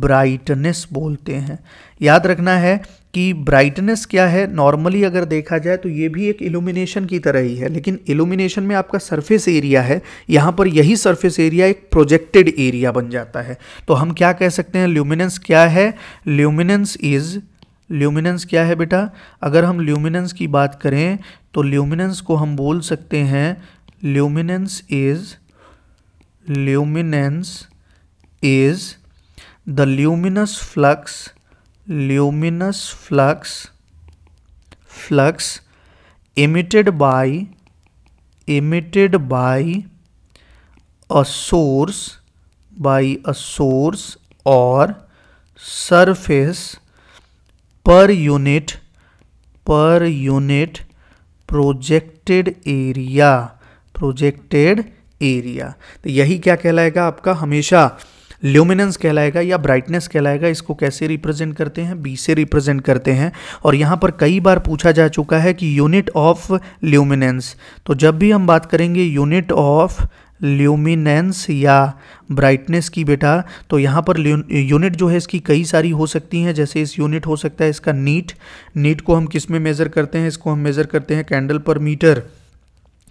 ब्राइटनेस बोलते हैं याद रखना है कि ब्राइटनेस क्या है नॉर्मली अगर देखा जाए तो ये भी एक इल्यूमिनेशन की तरह ही है लेकिन इल्यूमिनेशन में आपका सरफेस एरिया है यहाँ पर यही सरफेस एरिया एक प्रोजेक्टेड एरिया बन जाता है तो हम क्या कह सकते हैं ल्यूमिनेंस क्या है ल्यूमिनेंस इज ल्यूमिनेंस क्या है बेटा अगर हम ल्यूमिनेंस की बात करें तो ल्यूमिनेंस को हम बोल सकते हैं luminance is luminance is the luminous flux luminous flux flux emitted by emitted by a source by a source or surface per unit per unit projected area projected area तो यही क्या कहलाएगा आपका हमेशा ल्यूमिनेंस कहलाएगा या ब्राइटनेस कहलाएगा इसको कैसे रिप्रेजेंट करते हैं बी से रिप्रेजेंट करते हैं और यहाँ पर कई बार पूछा जा चुका है कि यूनिट ऑफ ल्यूमिनेंस तो जब भी हम बात करेंगे यूनिट ऑफ ल्यूमिनेंस या ब्राइटनेस की बेटा तो यहाँ पर यूनिट जो है इसकी कई सारी हो सकती हैं जैसे इस यूनिट हो सकता है इसका नीट नीट को हम किस में मेज़र करते हैं इसको हम मेज़र करते हैं कैंडल पर मीटर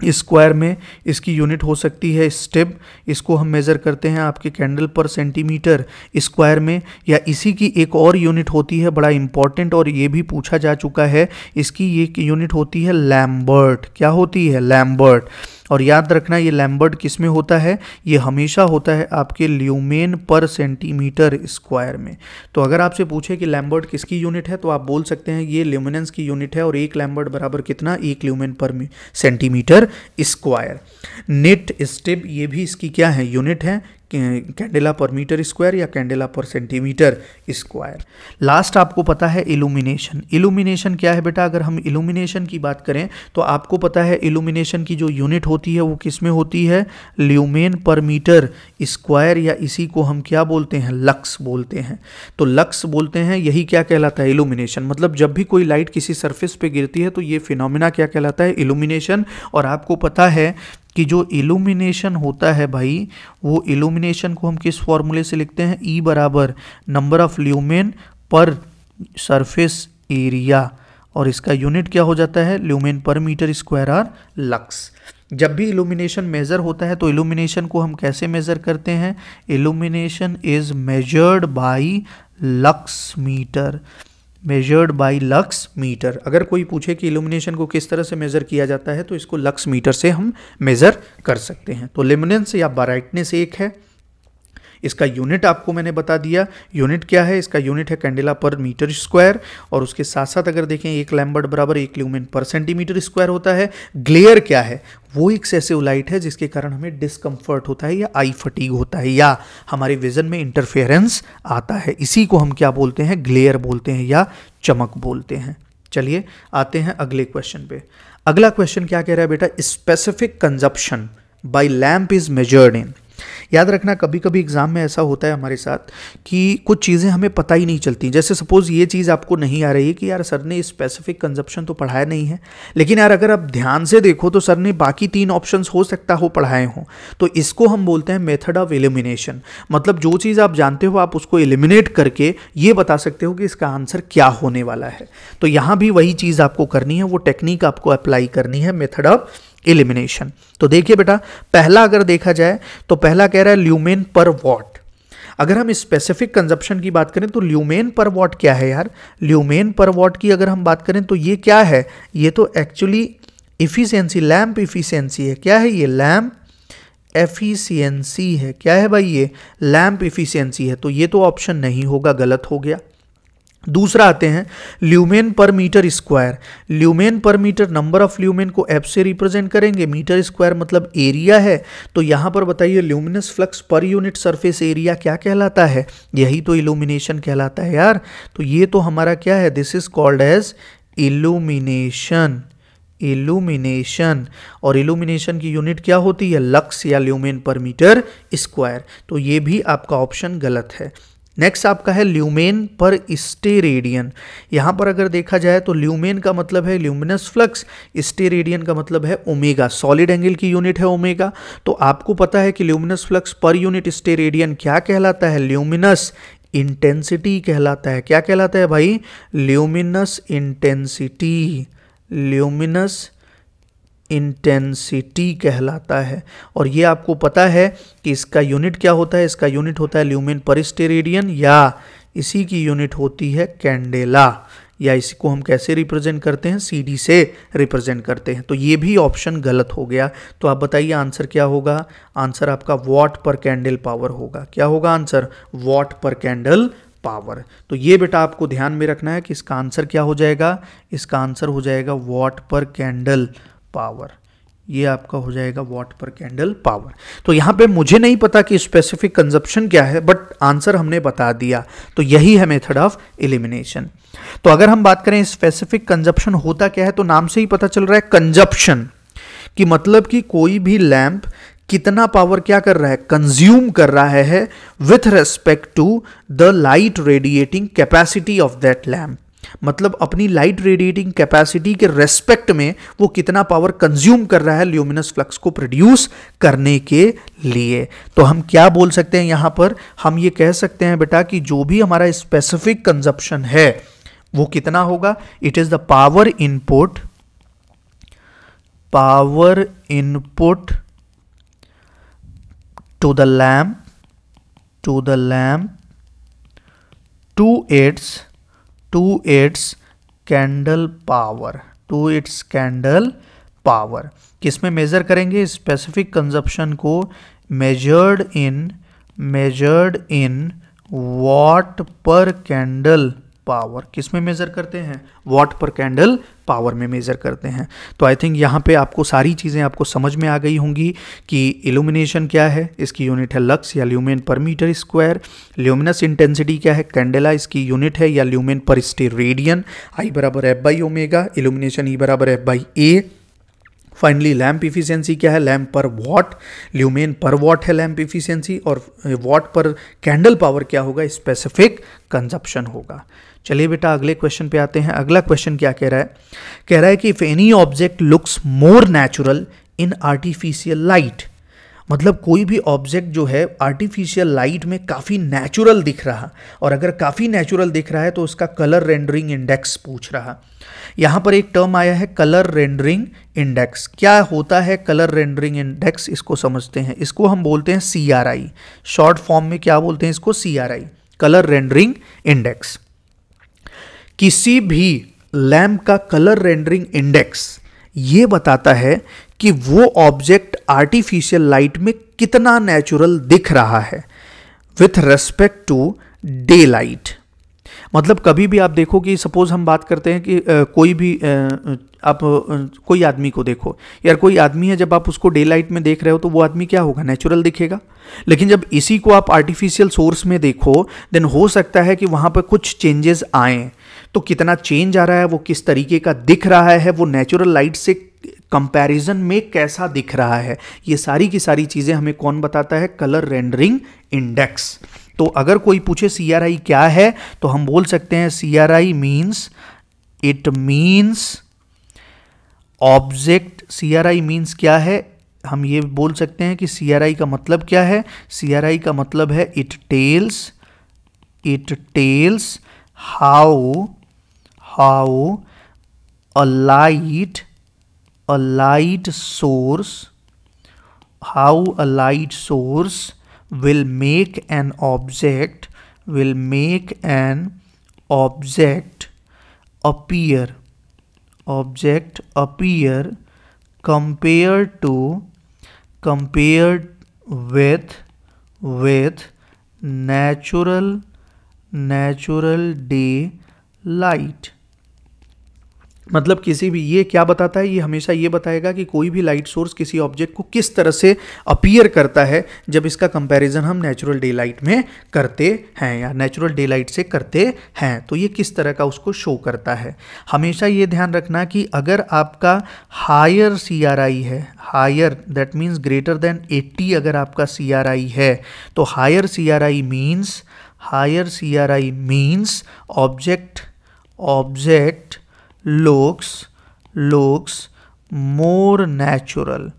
स्क्वायर में इसकी यूनिट हो सकती है स्टेप इसको हम मेज़र करते हैं आपके कैंडल पर सेंटीमीटर स्क्वायर में या इसी की एक और यूनिट होती है बड़ा इंपॉर्टेंट और ये भी पूछा जा चुका है इसकी ये यूनिट होती है लैम्बर्ट क्या होती है लैम्बर्ट और याद रखना ये लैम्बर्ड किस में होता है ये हमेशा होता है आपके ल्यूमेन पर सेंटीमीटर स्क्वायर में तो अगर आपसे पूछे कि लैम्बर्ड किसकी यूनिट है तो आप बोल सकते हैं ये ल्यूमिनेंस की यूनिट है और एक लैम्बर्ड बराबर कितना एक ल्यूमेन पर सेंटीमीटर स्क्वायर नेट स्टेप ये भी इसकी क्या है यूनिट है कैंडेला पर मीटर स्क्वायर या candela per centimetre square last आपको पता है इल्यूमिनेशन इल्यूमिनेशन क्या है बेटा अगर हम इल्यूमिनेशन की बात करें तो आपको पता है इल्यूमिनेशन की जो यूनिट होती है वो किस में होती है ल्यूमेन पर मीटर स्क्वायर या इसी को हम क्या बोलते हैं लक्स बोलते हैं तो लक्स बोलते हैं यही क्या कहलाता है इल्यूमिनेशन मतलब जब भी कोई लाइट किसी सरफेस पर गिरती है तो ये फिनोमिना क्या कहलाता है इल्यूमिनेशन और आपको पता है कि जो इल्यूमिनेशन होता है भाई वो इल्यूमिनेशन को हम किस फॉर्मूले से लिखते हैं ई e बराबर number of lumen per surface area और इसका यूनिट क्या हो जाता है lumen per metre square are lux जब भी इल्यूमिनेशन मेज़र होता है तो इल्यूमिनेशन को हम कैसे मेज़र करते हैं illumination is measured by lux meter measured by lux meter अगर कोई पूछे कि इल्यूमिनेशन को किस तरह से मेज़र किया जाता है तो इसको लक्स मीटर से हम मेज़र कर सकते हैं तो लिमिनेंस या ब्राइटनेस एक है इसका यूनिट आपको मैंने बता दिया यूनिट क्या है इसका यूनिट है कैंडेला पर मीटर स्क्वायर और उसके साथ साथ अगर देखें एक लैम्बर्ड बराबर एक ल्यूमिन पर सेंटीमीटर स्क्वायर होता है ग्लेयर क्या है वो एक्सेसिव लाइट है जिसके कारण हमें डिस्कम्फर्ट होता है या आई फटीग होता है या हमारे विजन में इंटरफेरेंस आता है इसी को हम क्या बोलते हैं ग्लेयर बोलते हैं या चमक बोलते हैं चलिए आते हैं अगले क्वेश्चन पे अगला क्वेश्चन क्या कह रहा है बेटा specific consumption by lamp is measured in याद रखना कभी कभी एग्ज़ाम में ऐसा होता है हमारे साथ कि कुछ चीज़ें हमें पता ही नहीं चलती जैसे सपोज़ ये चीज़ आपको नहीं आ रही है कि यार सर ने स्पेसिफिक कंजप्शन तो पढ़ाया नहीं है लेकिन यार अगर आप ध्यान से देखो तो सर ने बाकी तीन ऑप्शन हो सकता हो पढ़ाए हों तो इसको हम बोलते हैं मेथड ऑफ एलिमिनेशन मतलब जो चीज़ आप जानते हो आप उसको एलिमिनेट करके ये बता सकते हो कि इसका आंसर क्या होने वाला है तो यहाँ भी वही चीज़ आपको करनी है वो टेक्निक आपको अप्लाई करनी है मेथड ऑफ इलिमिनेशन तो देखिए बेटा पहला अगर देखा जाए तो पहला कह रहा है ल्यूमेन पर वॉट अगर हम स्पेसिफिक कंजप्शन की बात करें तो ल्यूमेन पर वॉट क्या है यार ल्यूमेन पर वॉट की अगर हम बात करें तो ये क्या है ये तो एक्चुअली इफिशियंसी लैम्प इफिशियंसी है क्या है ये लैम्प एफिशियंसी है क्या है भाई ये लैम्प इफिशियंसी है तो ये तो ऑप्शन नहीं होगा गलत हो गया दूसरा आते हैं lumen per metre square lumen per metre number of lumen को एफ से रिप्रेजेंट करेंगे मीटर स्क्वायर मतलब एरिया है तो यहाँ पर बताइए luminous flux per unit surface area क्या कहलाता है यही तो इल्यूमिनेशन कहलाता है यार तो ये तो हमारा क्या है this is called as illumination illumination और इल्यूमिनेशन की यूनिट क्या होती है लक्स या ल्यूमेन पर मीटर स्क्वायर तो ये भी आपका ऑप्शन गलत है नेक्स्ट आपका है ल्यूमेन पर स्टेरेडियन यहाँ पर अगर देखा जाए तो ल्यूमेन का मतलब है ल्यूमिनस फ्लक्स स्टेरेडियन का मतलब है ओमेगा सॉलिड एंगल की यूनिट है ओमेगा तो आपको पता है कि luminous flux per unit steradian क्या कहलाता है ल्यूमिनस इंटेंसिटी कहलाता है क्या कहलाता है भाई ल्यूमिनस इंटेंसिटी ल्यूमिनस इंटेंसिटी कहलाता है और ये आपको पता है कि इसका यूनिट क्या होता है इसका यूनिट होता है ल्यूमिन परिस्टेरेडियन या इसी की यूनिट होती है कैंडेला या इसी को हम कैसे रिप्रेजेंट करते हैं सी से रिप्रेजेंट करते हैं तो ये भी ऑप्शन गलत हो गया तो आप बताइए आंसर क्या होगा आंसर आपका वॉट पर कैंडल पावर होगा क्या होगा answer watt per candle power तो ये बेटा आपको ध्यान में रखना है कि इसका आंसर क्या हो जाएगा इसका आंसर हो जाएगा वॉट पर कैंडल पावर ये आपका हो जाएगा वॉट पर कैंडल पावर तो यहां पे मुझे नहीं पता कि स्पेसिफिक कंजप्शन क्या है बट आंसर हमने बता दिया तो यही है मेथड ऑफ इलिमिनेशन तो अगर हम बात करें स्पेसिफिक कंजप्शन होता क्या है तो नाम से ही पता चल रहा है कंजप्शन कि मतलब कि कोई भी लैंप कितना पावर क्या कर रहा है कंज्यूम कर रहा है with respect to the light radiating capacity of that lamp मतलब अपनी लाइट रेडिएटिंग कैपेसिटी के रेस्पेक्ट में वो कितना पावर कंज्यूम कर रहा है ल्यूमिनस फ्लक्स को प्रोड्यूस करने के लिए तो हम क्या बोल सकते हैं यहाँ पर हम ये कह सकते हैं बेटा कि जो भी हमारा स्पेसिफिक कंजप्शन है वो कितना होगा it is the power input power input to the lamp to the lamp to adds to its candle power to its candle power किस में मेज़र करेंगे स्पेसिफिक कंजप्शन को measured in measured in watt per candle power किस में measure करते हैं what per candle power में measure करते हैं तो आई थिंक यहाँ पे आपको सारी चीज़ें आपको समझ में आ गई होंगी कि इल्यूमिनेशन क्या है इसकी यूनिट है लक्स या lumen per metre square luminous intensity क्या है कैंडेला इसकी यूनिट है या ल्यूमेन पर स्टे रेडियन आई बराबर F by omega illumination E बराबर F by A finally lamp efficiency क्या है lamp per watt lumen per watt है लैम्प इफिशियंसी और वॉट पर कैंडल पावर क्या होगा स्पेसिफिक कंजप्शन होगा चलिए बेटा अगले क्वेश्चन पे आते हैं अगला क्वेश्चन क्या कह रहा है कह रहा है कि if any object looks more natural in artificial light मतलब कोई भी ऑब्जेक्ट जो है आर्टिफिशियल लाइट में काफ़ी नेचुरल दिख रहा और अगर काफ़ी नेचुरल दिख रहा है तो उसका कलर रेंडरिंग इंडेक्स पूछ रहा यहाँ पर एक टर्म आया है कलर रेंडरिंग इंडेक्स क्या होता है कलर रेंडरिंग इंडेक्स इसको समझते हैं इसको हम बोलते हैं सी शॉर्ट फॉर्म में क्या बोलते हैं इसको सी कलर रेंडरिंग इंडेक्स किसी भी लैम्प का कलर रेंडरिंग इंडेक्स ये बताता है कि वो ऑब्जेक्ट आर्टिफिशियल लाइट में कितना नेचुरल दिख रहा है with respect to daylight मतलब कभी भी आप देखो कि सपोज हम बात करते हैं कि आ, कोई भी आ, आप कोई आदमी को देखो यार कोई आदमी है जब आप उसको डे लाइट में देख रहे हो तो वो आदमी क्या होगा नेचुरल दिखेगा लेकिन जब इसी को आप आर्टिफिशियल सोर्स में देखो देन हो सकता है कि वहाँ पर कुछ चेंजेस आएँ तो कितना चेंज आ रहा है वो किस तरीके का दिख रहा है वो नेचुरल लाइट से कंपैरिजन में कैसा दिख रहा है ये सारी की सारी चीज़ें हमें कौन बताता है कलर रेंडरिंग इंडेक्स तो अगर कोई पूछे सी आर आई क्या है तो हम बोल सकते हैं C R I means it means object C R I means क्या है हम ये बोल सकते हैं कि सी आर आई का मतलब क्या है सी आर आई का मतलब है it tells it tells how how a light a light source how a light source will make an object will make an object appear object appear compared to compared with with natural natural day light मतलब किसी भी ये क्या बताता है ये हमेशा ये बताएगा कि कोई भी लाइट सोर्स किसी ऑब्जेक्ट को किस तरह से अपीयर करता है जब इसका कंपैरिजन हम नेचुरल डे लाइट में करते हैं या नेचुरल डे लाइट से करते हैं तो ये किस तरह का उसको शो करता है हमेशा ये ध्यान रखना कि अगर आपका हायर सी है higher that means greater than eighty अगर आपका सी है तो higher C R I means higher C R I means object object looks looks more natural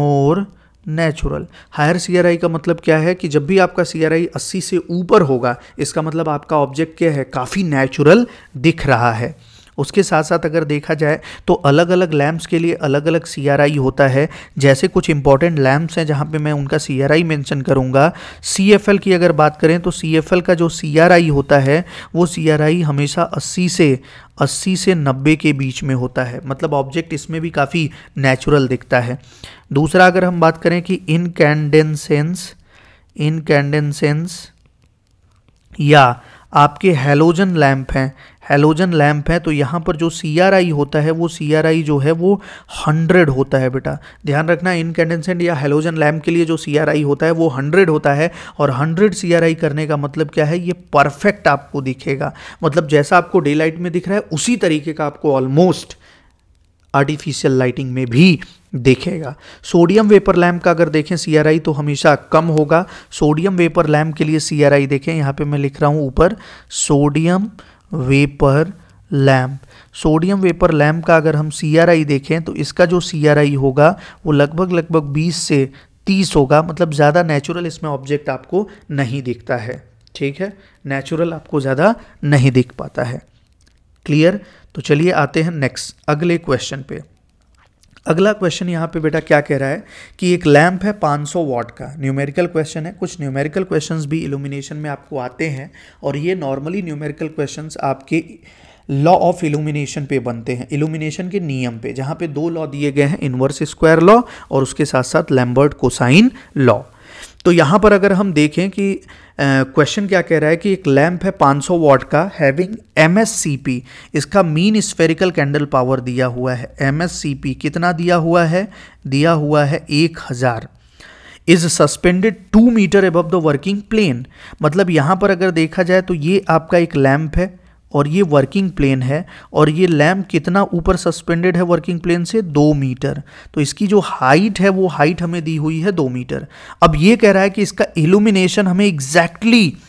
more natural higher C का मतलब क्या है कि जब भी आपका सी आर आई अस्सी से ऊपर होगा इसका मतलब आपका ऑब्जेक्ट क्या है काफ़ी नेचुरल दिख रहा है उसके साथ साथ अगर देखा जाए तो अलग अलग लैम्प्स के लिए अलग अलग सी होता है जैसे कुछ इंपॉर्टेंट लैम्प्स हैं जहाँ पे मैं उनका सी आर आई मैंशन करूँगा सी एफ एल की अगर बात करें तो सी एफ एल का जो सी आर आई होता है वो सी आर आई हमेशा अस्सी से 80 से 90 के बीच में होता है मतलब ऑब्जेक्ट इसमें भी काफ़ी नेचुरल दिखता है दूसरा अगर हम बात करें कि इनकैंडेंसेंस इनकैंडेंसेंस या आपके हेलोजन लैम्प हैं हेलोजन लैम्प है तो यहाँ पर जो सी होता है वो सी जो है वो हंड्रेड होता है बेटा ध्यान रखना इनकैंडेसेंट या हेलोजन लैम्प के लिए जो सी होता है वो हंड्रेड होता है और हंड्रेड सी करने का मतलब क्या है ये परफेक्ट आपको दिखेगा मतलब जैसा आपको डे लाइट में दिख रहा है उसी तरीके का आपको ऑलमोस्ट आर्टिफिशियल लाइटिंग में भी देखेगा सोडियम वेपर लैम्प का अगर देखें सी तो हमेशा कम होगा सोडियम वेपर लैम्प के लिए सी देखें यहाँ पे मैं लिख रहा हूँ ऊपर sodium vapour lamp sodium vapour lamp का अगर हम सी देखें तो इसका जो सी होगा वो लगभग लगभग 20 से 30 होगा मतलब ज़्यादा नेचुरल इसमें ऑब्जेक्ट आपको नहीं दिखता है ठीक है नेचुरल आपको ज़्यादा नहीं दिख पाता है क्लियर तो चलिए आते हैं नेक्स्ट अगले क्वेश्चन पे अगला क्वेश्चन यहाँ पे बेटा क्या कह रहा है कि एक लैम्प है 500 वाट का न्यूमेरिकल क्वेश्चन है कुछ न्यूमेरिकल क्वेश्चंस भी इल्यूमिनेशन में आपको आते हैं और ये नॉर्मली न्यूमेरिकल क्वेश्चंस आपके लॉ ऑफ इल्यूमिनेशन पे बनते हैं इल्यूमिनेशन के नियम पे जहाँ पे दो लॉ दिए गए हैं इनवर्स स्क्वायर लॉ और उसके साथ साथ लैम्बर्ट कोसाइन लॉ तो यहाँ पर अगर हम देखें कि क्वेश्चन uh, क्या कह रहा है कि एक लैंप है 500 वॉट का हैविंग एम इसका मीन स्फेरिकल कैंडल पावर दिया हुआ है एम कितना दिया हुआ है दिया हुआ है एक हज़ार is suspended two metre above the working plane मतलब यहाँ पर अगर देखा जाए तो ये आपका एक लैम्प है और ये वर्किंग प्लेन है और ये लैम्प कितना ऊपर सस्पेंडेड है वर्किंग प्लेन से दो मीटर तो इसकी जो हाइट है वो हाइट हमें दी हुई है दो मीटर अब ये कह रहा है कि इसका इल्यूमिनेशन हमें एग्जैक्टली exactly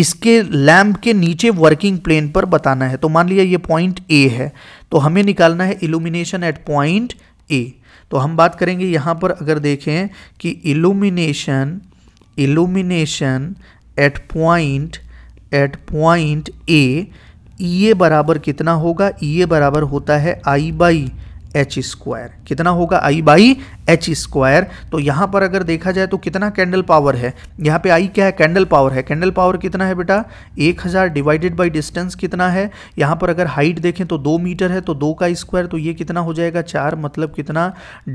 इसके लैम्प के नीचे वर्किंग प्लेन पर बताना है तो मान लिया ये पॉइंट ए है तो हमें निकालना है इल्यूमिनेशन एट पॉइंट ए तो हम बात करेंगे यहाँ पर अगर देखें कि illumination illumination at point at point A E e A बराबर कितना होगा ई e ए बराबर होता है आई बाई एच स्क्वायर कितना होगा आई बाई एच स्क्वायर तो यहाँ पर अगर देखा जाए तो कितना कैंडल पावर है यहाँ पे आई क्या है कैंडल पावर है कैंडल पावर कितना है बेटा एक हज़ार डिवाइडेड बाई डिस्टेंस कितना है यहाँ पर अगर हाइट देखें तो दो मीटर है तो दो का स्क्वायर तो ये कितना हो जाएगा चार मतलब कितना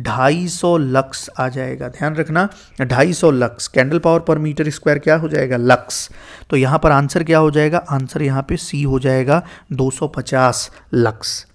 ढाई सौ लक्स आ जाएगा ध्यान रखना ढाई सौ lux candle power per metre square क्या हो जाएगा लक्स तो यहाँ पर आंसर क्या हो जाएगा आंसर यहाँ पर सी हो जाएगा पचास लक्स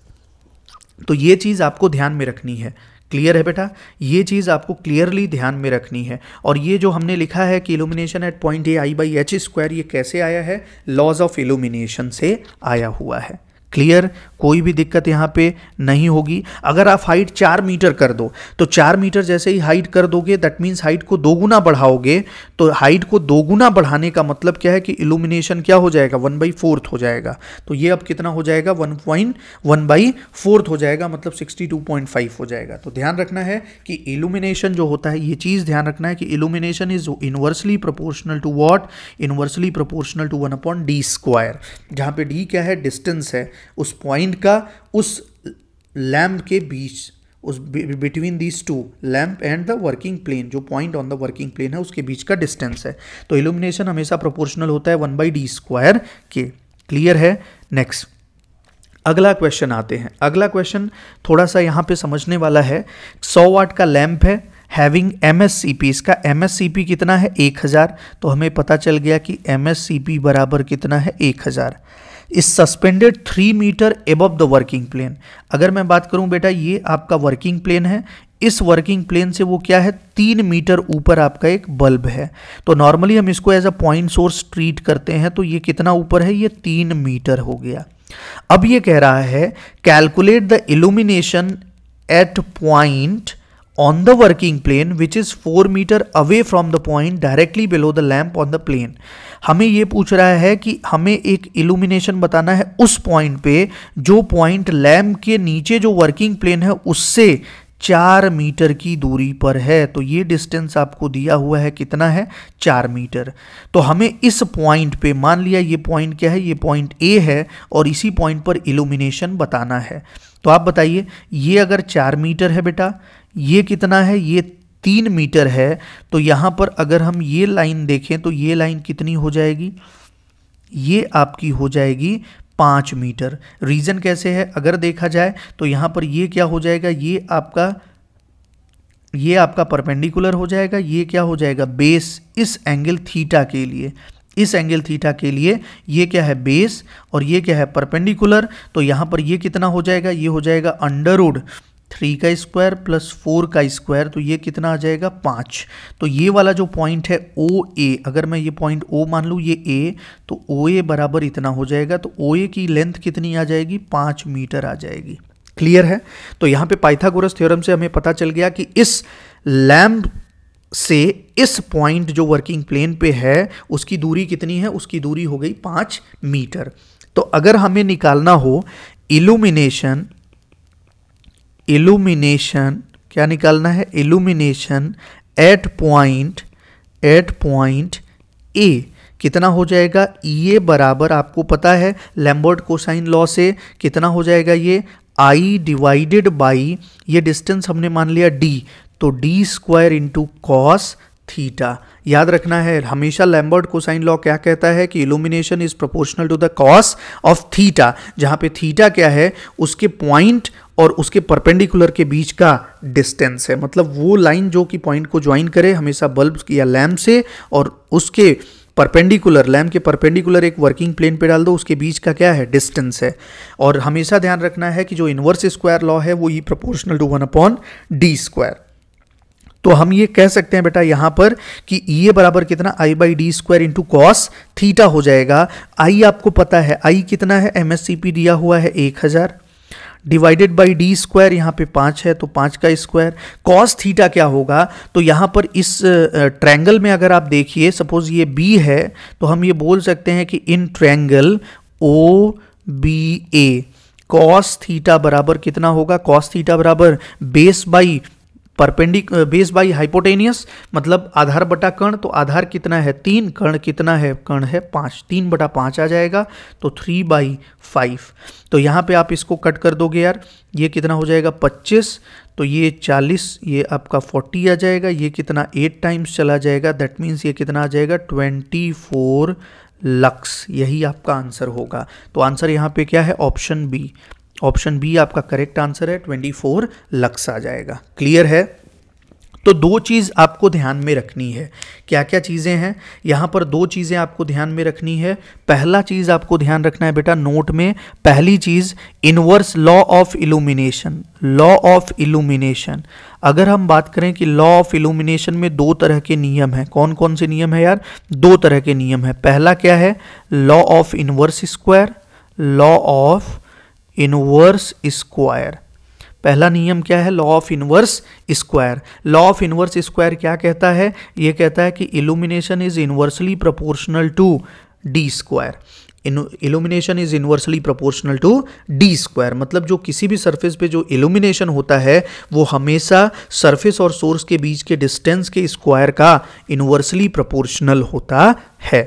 तो ये चीज़ आपको ध्यान में रखनी है क्लियर है बेटा ये चीज़ आपको क्लियरली ध्यान में रखनी है और ये जो हमने लिखा है कि illumination at point A I by H square ये कैसे आया है लॉज ऑफ इल्यूमिनेशन से आया हुआ है क्लियर कोई भी दिक्कत यहाँ पे नहीं होगी अगर आप हाइट चार मीटर कर दो तो चार मीटर जैसे ही हाइट कर दोगे दैट मीन्स हाइट को दोगुना बढ़ाओगे तो हाइट को दोगुना बढ़ाने का मतलब क्या है कि इल्यूमिनेशन क्या हो जाएगा वन बाई फोर्थ हो जाएगा तो ये अब कितना हो जाएगा one point one by fourth हो जाएगा मतलब सिक्सटी टू पॉइंट फाइव हो जाएगा तो ध्यान रखना है कि इल्यूमिनेशन जो होता है ये चीज़ ध्यान रखना है कि illumination is inversely proportional to what inversely proportional to one upon D square जहाँ पे डी क्या है डिस्टेंस है उस पॉइंट का उस लैम्प के बीच उस between these two lamp and the working plane जो point on the working plane है उसके बीच का डिस्टेंस है तो इल्यूमिनेशन हमेशा प्रोपोर्शनल होता है वन बाई डी स्क्वायर के क्लियर है नेक्स्ट अगला क्वेश्चन आते हैं अगला क्वेश्चन थोड़ा सा यहाँ पे समझने वाला है 100 वाट का लैम्प है हैविंग एम एस सी पी इसका एम एस सी पी कितना है एक हज़ार तो हमें पता चल गया कि एम एस सी पी बराबर कितना है एक हज़ार is suspended three metre above the working plane अगर मैं बात करूं बेटा ये आपका वर्किंग प्लेन है इस वर्किंग प्लेन से वो क्या है तीन मीटर ऊपर आपका एक बल्ब है तो नॉर्मली हम इसको as a point source treat करते हैं तो ये कितना ऊपर है ये तीन मीटर हो गया अब ये कह रहा है calculate the illumination at point on the working plane which is 4 meter away from the point directly below the lamp on the plane हमें ये पूछ रहा है कि हमें एक इल्यूमिनेशन बताना है उस पॉइंट पे जो पॉइंट लैम्प के नीचे जो वर्किंग प्लेन है उससे चार मीटर की दूरी पर है तो ये डिस्टेंस आपको दिया हुआ है कितना है चार मीटर तो हमें इस पॉइंट पे मान लिया ये पॉइंट क्या है ये पॉइंट ए है और इसी पॉइंट पर इल्यूमिनेशन बताना है तो आप बताइए ये अगर चार मीटर है बेटा ये कितना है ये तीन मीटर है तो यहाँ पर अगर हम ये लाइन देखें तो ये लाइन कितनी हो जाएगी ये आपकी हो जाएगी पाँच मीटर रीज़न कैसे है अगर देखा जाए तो यहाँ पर ये क्या हो जाएगा ये आपका ये आपका परपेंडिकुलर हो जाएगा ये क्या हो जाएगा बेस इस एंगल थीटा के लिए इस एंगल थीटा के लिए ये क्या है बेस और ये क्या है परपेंडिकुलर तो यहाँ पर ये कितना हो जाएगा ये हो जाएगा अंडर थ्री का स्क्वायर प्लस फोर का स्क्वायर तो ये कितना आ जाएगा पाँच तो ये वाला जो पॉइंट है ओ ए अगर मैं ये पॉइंट ओ मान लूँ ये ए तो ओ ए बराबर इतना हो जाएगा तो ओ ए की लेंथ कितनी आ जाएगी पाँच मीटर आ जाएगी क्लियर है तो यहाँ पे पाइथागोरस थ्योरम से हमें पता चल गया कि इस लैम्प से इस पॉइंट जो वर्किंग प्लेन पे है उसकी दूरी कितनी है उसकी दूरी हो गई पाँच मीटर तो अगर हमें निकालना हो इल्यूमिनेशन इल्यूमिनेशन क्या निकालना है illumination at point at point A कितना हो जाएगा ये e बराबर आपको पता है लैम्बर्ट कोसाइन लॉ से कितना हो जाएगा ये आई डिवाइडेड बाई ये डिस्टेंस हमने मान लिया डी तो D square into cos theta याद रखना है हमेशा लैम्बर्ट कोसाइन लॉ क्या कहता है कि illumination is proportional to the cos of theta जहाँ पे थीटा क्या है उसके पॉइंट और उसके परपेंडिकुलर के बीच का डिस्टेंस है मतलब वो लाइन जो कि पॉइंट को ज्वाइन करे हमेशा बल्ब या लैम्प से और उसके परपेंडिकुलर लैम्प के परपेंडिकुलर एक वर्किंग प्लेन पे डाल दो उसके बीच का क्या है डिस्टेंस है और हमेशा ध्यान रखना है कि जो इन्वर्स स्क्वायर लॉ है वो ही proportional to one upon D square तो हम ये कह सकते हैं बेटा यहां पर कि ये e बराबर कितना I by D square into cos theta हो जाएगा आई आपको पता है आई कितना है एम दिया हुआ है एक हज़ार डिवाइडेड बाई डी स्क्वायर यहाँ पे पाँच है तो पाँच का स्क्वायर कॉस थीटा क्या होगा तो यहाँ पर इस ट्रैंगल में अगर आप देखिए सपोज ये बी है तो हम ये बोल सकते हैं कि in triangle O B A cos theta बराबर कितना होगा कॉस थीटा बराबर base by perpendicular base by hypotenuse मतलब आधार बटा कर्ण तो आधार कितना है तीन कर्ण कितना है कर्ण है पाँच तीन बटा पाँच आ जाएगा तो थ्री बाई फाइव तो यहाँ पे आप इसको कट कर दोगे यार ये कितना हो जाएगा पच्चीस तो ये चालीस ये आपका फोर्टी आ जाएगा ये कितना एट टाइम्स चला जाएगा दैट मीन्स ये कितना आ जाएगा ट्वेंटी फोर लक्स यही आपका आंसर होगा तो आंसर यहाँ पे क्या है ऑप्शन बी ऑप्शन बी आपका करेक्ट आंसर है 24 लक्स आ जाएगा क्लियर है तो दो चीज़ आपको ध्यान में रखनी है क्या क्या चीज़ें हैं यहाँ पर दो चीज़ें आपको ध्यान में रखनी है पहला चीज़ आपको ध्यान रखना है बेटा नोट में पहली चीज़ inverse law of illumination law of illumination अगर हम बात करें कि लॉ ऑफ इल्यूमिनेशन में दो तरह के नियम हैं कौन कौन से नियम है यार दो तरह के नियम है पहला क्या है law of inverse square law of inverse square पहला नियम क्या है law of inverse square law of inverse square क्या कहता है ये कहता है कि illumination is inversely proportional to D square illumination is inversely proportional to D square मतलब जो किसी भी सरफेस पे जो इल्यूमिनेशन होता है वो हमेशा सरफेस और सोर्स के बीच के डिस्टेंस के स्क्वायर का इनवर्सली प्रोपोर्शनल होता है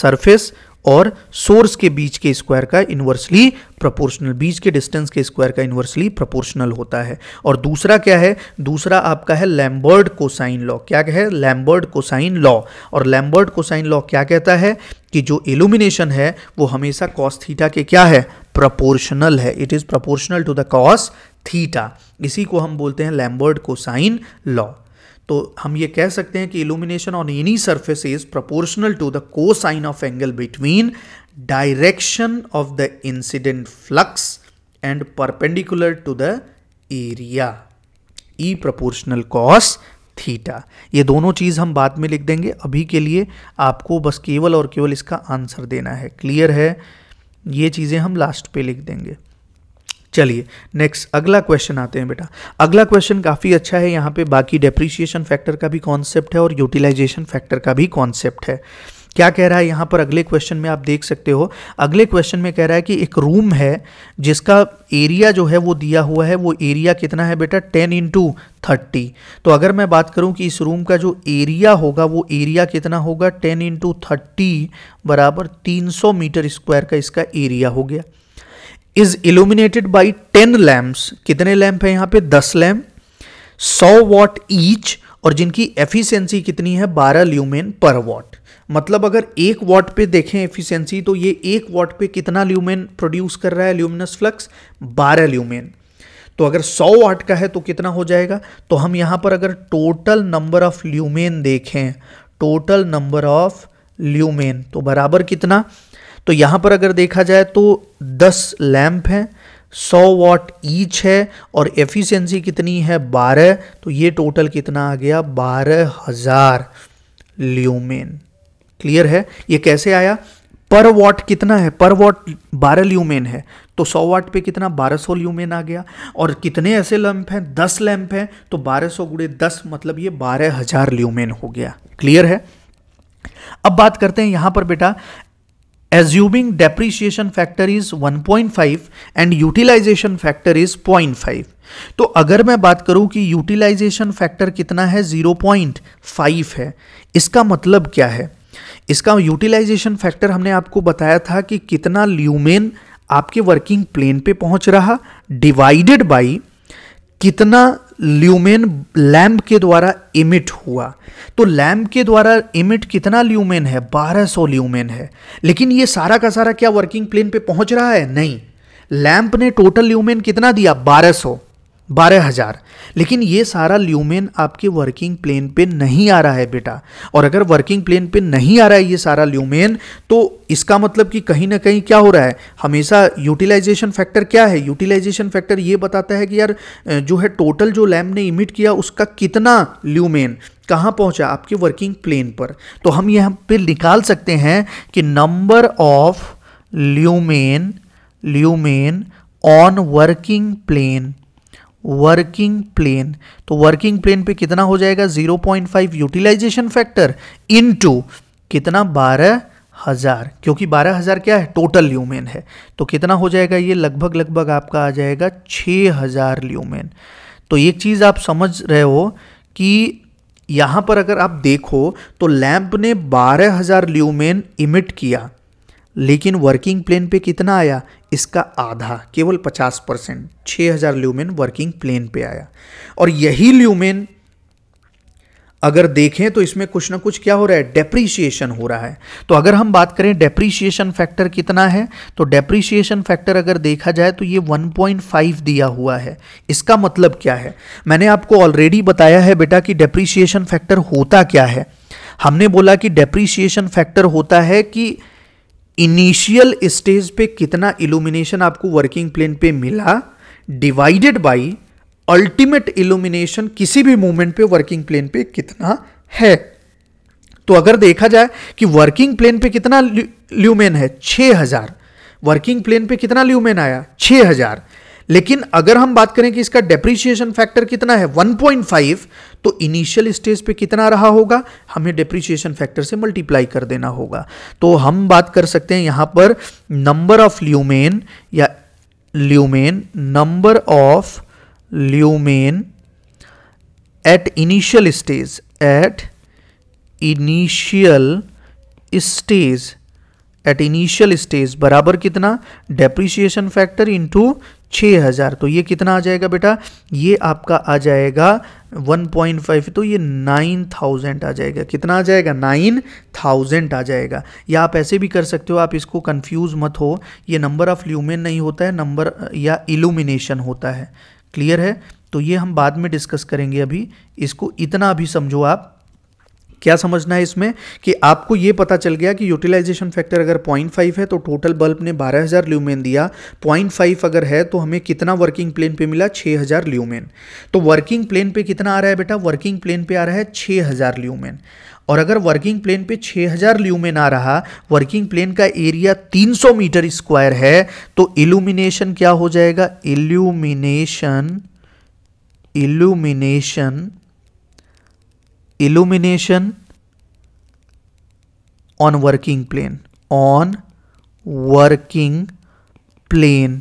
सरफेस और सोर्स के बीच के स्क्वायर का इन्वर्सली प्रोपोर्शनल बीच के डिस्टेंस के स्क्वायर का इन्वर्सली प्रोपोर्शनल होता है और दूसरा क्या है दूसरा आपका है लैम्बर्ड कोसाइन लॉ क्या है लैम्बर्ड कोसाइन लॉ और लैम्बर्ड कोसाइन लॉ क्या कहता है कि जो इल्यूमिनेशन है वो हमेशा कॉस थीटा के क्या है प्रपोर्शनल है it is proportional to the cos theta इसी को हम बोलते हैं लैम्बर्ड कोसाइन लॉ तो हम ये कह सकते हैं कि illumination on any surface is proportional to the cosine of angle between direction of the incident flux and perpendicular to the area E proportional cos theta ये दोनों चीज़ हम बाद में लिख देंगे अभी के लिए आपको बस केवल और केवल इसका आंसर देना है क्लियर है ये चीज़ें हम लास्ट पे लिख देंगे चलिए नेक्स्ट अगला क्वेश्चन आते हैं बेटा अगला क्वेश्चन काफ़ी अच्छा है यहाँ पे बाकी डेप्रीशिएशन फैक्टर का भी कॉन्सेप्ट है और यूटिलाइजेशन फैक्टर का भी कॉन्सेप्ट है क्या कह रहा है यहाँ पर अगले क्वेश्चन में आप देख सकते हो अगले क्वेश्चन में कह रहा है कि एक रूम है जिसका एरिया जो है वो दिया हुआ है वो एरिया कितना है बेटा टेन इंटू थर्टी तो अगर मैं बात करूँ कि इस रूम का जो एरिया होगा वो एरिया कितना होगा टेन इंटू थर्टी बराबर तीन सौ मीटर स्क्वायर का इसका एरिया हो गया is illuminated by ten lamps कितने लैम्प हैं यहाँ पे दस लैम्प सौ वॉट ईच और जिनकी एफिशिएंसी कितनी है बारह ल्यूमेन पर वॉट मतलब अगर एक वॉट पे देखें एफिशिएंसी तो ये एक वॉट पे कितना ल्यूमेन प्रोड्यूस कर रहा है ल्यूमिनस फ्लक्स बारह ल्यूमेन तो अगर 100 वाट का है तो कितना हो जाएगा तो हम यहाँ पर अगर टोटल नंबर ऑफ ल्यूमेन देखें टोटल नंबर ऑफ ल्यूमेन तो बराबर कितना तो यहाँ पर अगर देखा जाए तो 10 लैम्प हैं 100 वॉट ईच है और एफिशिएंसी कितनी है 12 तो ये टोटल कितना आ गया बारह हजार ल्यूमेन क्लियर है ये कैसे आया पर वॉट कितना है पर वॉट बारह ल्यूमेन है तो सौ वॉट पे कितना बारह सौ ल्यूमेन आ गया और कितने ऐसे लैम्प हैं दस लैम्प हैं तो बारह सौ गुड़े दस मतलब ये बारह हजार ल्यूमेन हो गया क्लियर है अब बात करते हैं यहां पर बेटा assuming depreciation factor is 1.5 utilisation factor is point five तो अगर मैं बात करूं कि यूटिलाइजेशन फैक्टर कितना है जीरो पॉइंट फाइव है इसका मतलब क्या है इसका यूटिलाइजेशन फैक्टर हमने आपको बताया था कि कितना ल्यूमेन आपके वर्किंग प्लेन पे पहुंच रहा डिवाइडेड बाई कितना ल्यूमेन लैम्प के द्वारा इमिट हुआ तो लैम्प के द्वारा इमिट कितना ल्यूमेन है 1200 ल्यूमेन है लेकिन ये सारा का सारा क्या वर्किंग प्लेन पे पहुंच रहा है नहीं लैम्प ने टोटल ल्यूमेन कितना दिया 1200 बारह हज़ार लेकिन ये सारा ल्यूमेन आपके वर्किंग प्लेन पे नहीं आ रहा है बेटा और अगर वर्किंग प्लेन पे नहीं आ रहा है ये सारा ल्यूमेन तो इसका मतलब कि कहीं ना कहीं क्या हो रहा है हमेशा यूटिलाइजेशन फैक्टर क्या है यूटिलाइजेशन फैक्टर ये बताता है कि यार जो है टोटल जो लैम्प ने इमिट किया उसका कितना ल्यूमेन कहाँ पहुँचा आपके वर्किंग प्लेन पर तो हम यहाँ पर निकाल सकते हैं कि number of lumen lumen on working plane working plane तो वर्किंग प्लेन पे कितना हो जाएगा 0.5 यूटिलाइजेशन फैक्टर इनटू कितना बारह हजार क्योंकि बारह हजार क्या है टोटल ल्यूमेन है तो कितना हो जाएगा ये लगभग लगभग आपका आ जाएगा छ हजार ल्यूमेन तो एक चीज़ आप समझ रहे हो कि यहां पर अगर आप देखो तो लैम्प ने बारह हजार ल्यूमेन इमिट किया लेकिन वर्किंग प्लेन पे कितना आया इसका आधा केवल 50 परसेंट छः हज़ार ल्यूमेन वर्किंग प्लेन पे आया और यही ल्यूमेन अगर देखें तो इसमें कुछ ना कुछ क्या हो रहा है डेप्रीशिएशन हो रहा है तो अगर हम बात करें डेप्रीशिएशन फैक्टर कितना है तो डेप्रीशिएशन फैक्टर अगर देखा जाए तो ये 1.5 दिया हुआ है इसका मतलब क्या है मैंने आपको ऑलरेडी बताया है बेटा कि डेप्रीशिएशन फैक्टर होता क्या है हमने बोला कि डेप्रीशिएशन फैक्टर होता है कि इनिशियल स्टेज पे कितना इल्यूमिनेशन आपको वर्किंग प्लेन पे मिला डिवाइडेड बाई अल्टीमेट इल्यूमिनेशन किसी भी मूवमेंट पे वर्किंग प्लेन पे कितना है तो अगर देखा जाए कि वर्किंग प्लेन पे कितना ल्यूमेन है 6000 वर्किंग प्लेन पे कितना ल्यूमेन आया 6000 लेकिन अगर हम बात करें कि इसका डेप्रिशिएशन फैक्टर कितना है 1.5 तो इनिशियल स्टेज पे कितना रहा होगा हमें डेप्रिशिएशन फैक्टर से मल्टीप्लाई कर देना होगा तो हम बात कर सकते हैं यहां पर नंबर ऑफ ल्यूमेन या lumen number of lumen at initial stage at initial stage at initial stage बराबर कितना डेप्रिशिएशन फैक्टर इंटू छः हज़ार तो ये कितना आ जाएगा बेटा ये आपका आ जाएगा वन पॉइंट फाइव तो ये नाइन आ जाएगा कितना आ जाएगा नाइन आ जाएगा या आप ऐसे भी कर सकते हो आप इसको कंफ्यूज मत हो ये नंबर ऑफ ल्यूमेन नहीं होता है नंबर या इल्यूमिनेशन होता है क्लियर है तो ये हम बाद में डिस्कस करेंगे अभी इसको इतना अभी समझो आप क्या समझना है इसमें कि आपको ये पता चल गया कि यूटिलाइजेशन फैक्टर अगर 0.5 है तो टोटल बल्ब ने 12000 ल्यूमेन दिया 0.5 अगर है तो हमें कितना वर्किंग प्लेन पे मिला 6000 ल्यूमेन तो वर्किंग प्लेन पे कितना आ रहा है बेटा वर्किंग प्लेन पे आ रहा है 6000 ल्यूमेन और अगर वर्किंग प्लेन पे 6000 ल्यूमेन आ रहा वर्किंग प्लेन का एरिया 300 मीटर स्क्वायर है तो इल्यूमिनेशन क्या हो जाएगा illumination illumination illumination on working plane on working plane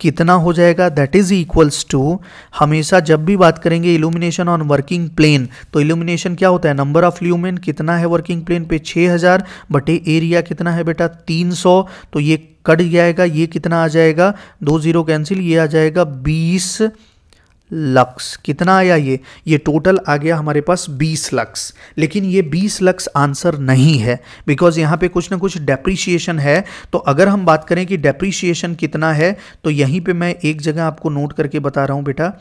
कितना हो जाएगा दैट इज इक्वल्स टू हमेशा जब भी बात करेंगे इल्यूमिनेशन ऑन वर्किंग प्लेन तो इल्यूमिनेशन क्या होता है नंबर ऑफ ल्यूमेन कितना है वर्किंग प्लेन पे 6000 बटे एरिया कितना है बेटा 300 तो ये कट जाएगा ये कितना आ जाएगा दो जीरो कैंसिल ये आ जाएगा बीस लक्स कितना आया ये ये टोटल आ गया हमारे पास 20 लक्स लेकिन ये 20 लक्स आंसर नहीं है बिकॉज यहाँ पे कुछ ना कुछ डेप्रिसिएशन है तो अगर हम बात करें कि डेप्रीशिएशन कितना है तो यहीं पे मैं एक जगह आपको नोट करके बता रहा हूँ बेटा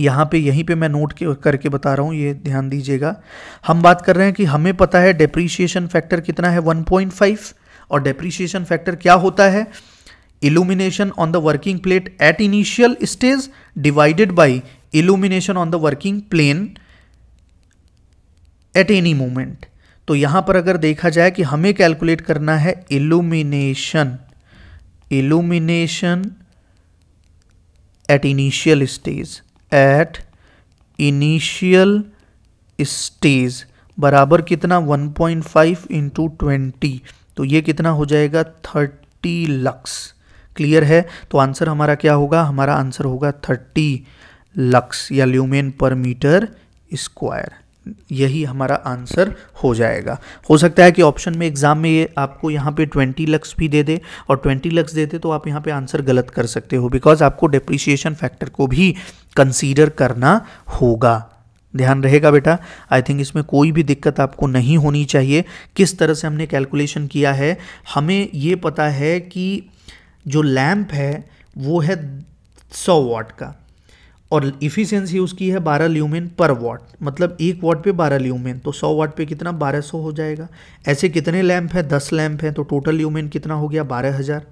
यहाँ पे यहीं पे मैं नोट करके बता रहा हूँ ये ध्यान दीजिएगा हम बात कर रहे हैं कि हमें पता है डेप्रीशिएशन फैक्टर कितना है वन और डेप्रीशिएशन फैक्टर क्या होता है illumination on the working plate at initial stage divided by illumination on the working plane at any moment. तो यहाँ पर अगर देखा जाए कि हमें कैलकुलेट करना है illumination illumination at initial stage at initial stage बराबर कितना 1.5 पॉइंट इंटू ट्वेंटी तो ये कितना हो जाएगा थर्टी लक्स क्लियर है तो आंसर हमारा क्या होगा हमारा आंसर होगा थर्टी लक्स या ल्यूमेन पर मीटर स्क्वायर यही हमारा आंसर हो जाएगा हो सकता है कि ऑप्शन में एग्ज़ाम में ये आपको यहाँ पे 20 लक्स भी दे दे और 20 लक्स दे दे तो आप यहाँ पे आंसर गलत कर सकते हो बिकॉज आपको डिप्रिसिएशन फैक्टर को भी कंसीडर करना होगा ध्यान रहेगा बेटा आई थिंक इसमें कोई भी दिक्कत आपको नहीं होनी चाहिए किस तरह से हमने कैलकुलेशन किया है हमें ये पता है कि जो लैम्प है वो है सौ वाट का और इफ़िशेंसी उसकी है बारह ल्यूमेन पर वाट मतलब एक वाट पे बारह ल्यूमेन तो सौ वाट पे कितना बारह सौ हो जाएगा ऐसे कितने लैम्प हैं दस लैम्प हैं तो टोटल ल्यूमेन कितना हो गया बारह हज़ार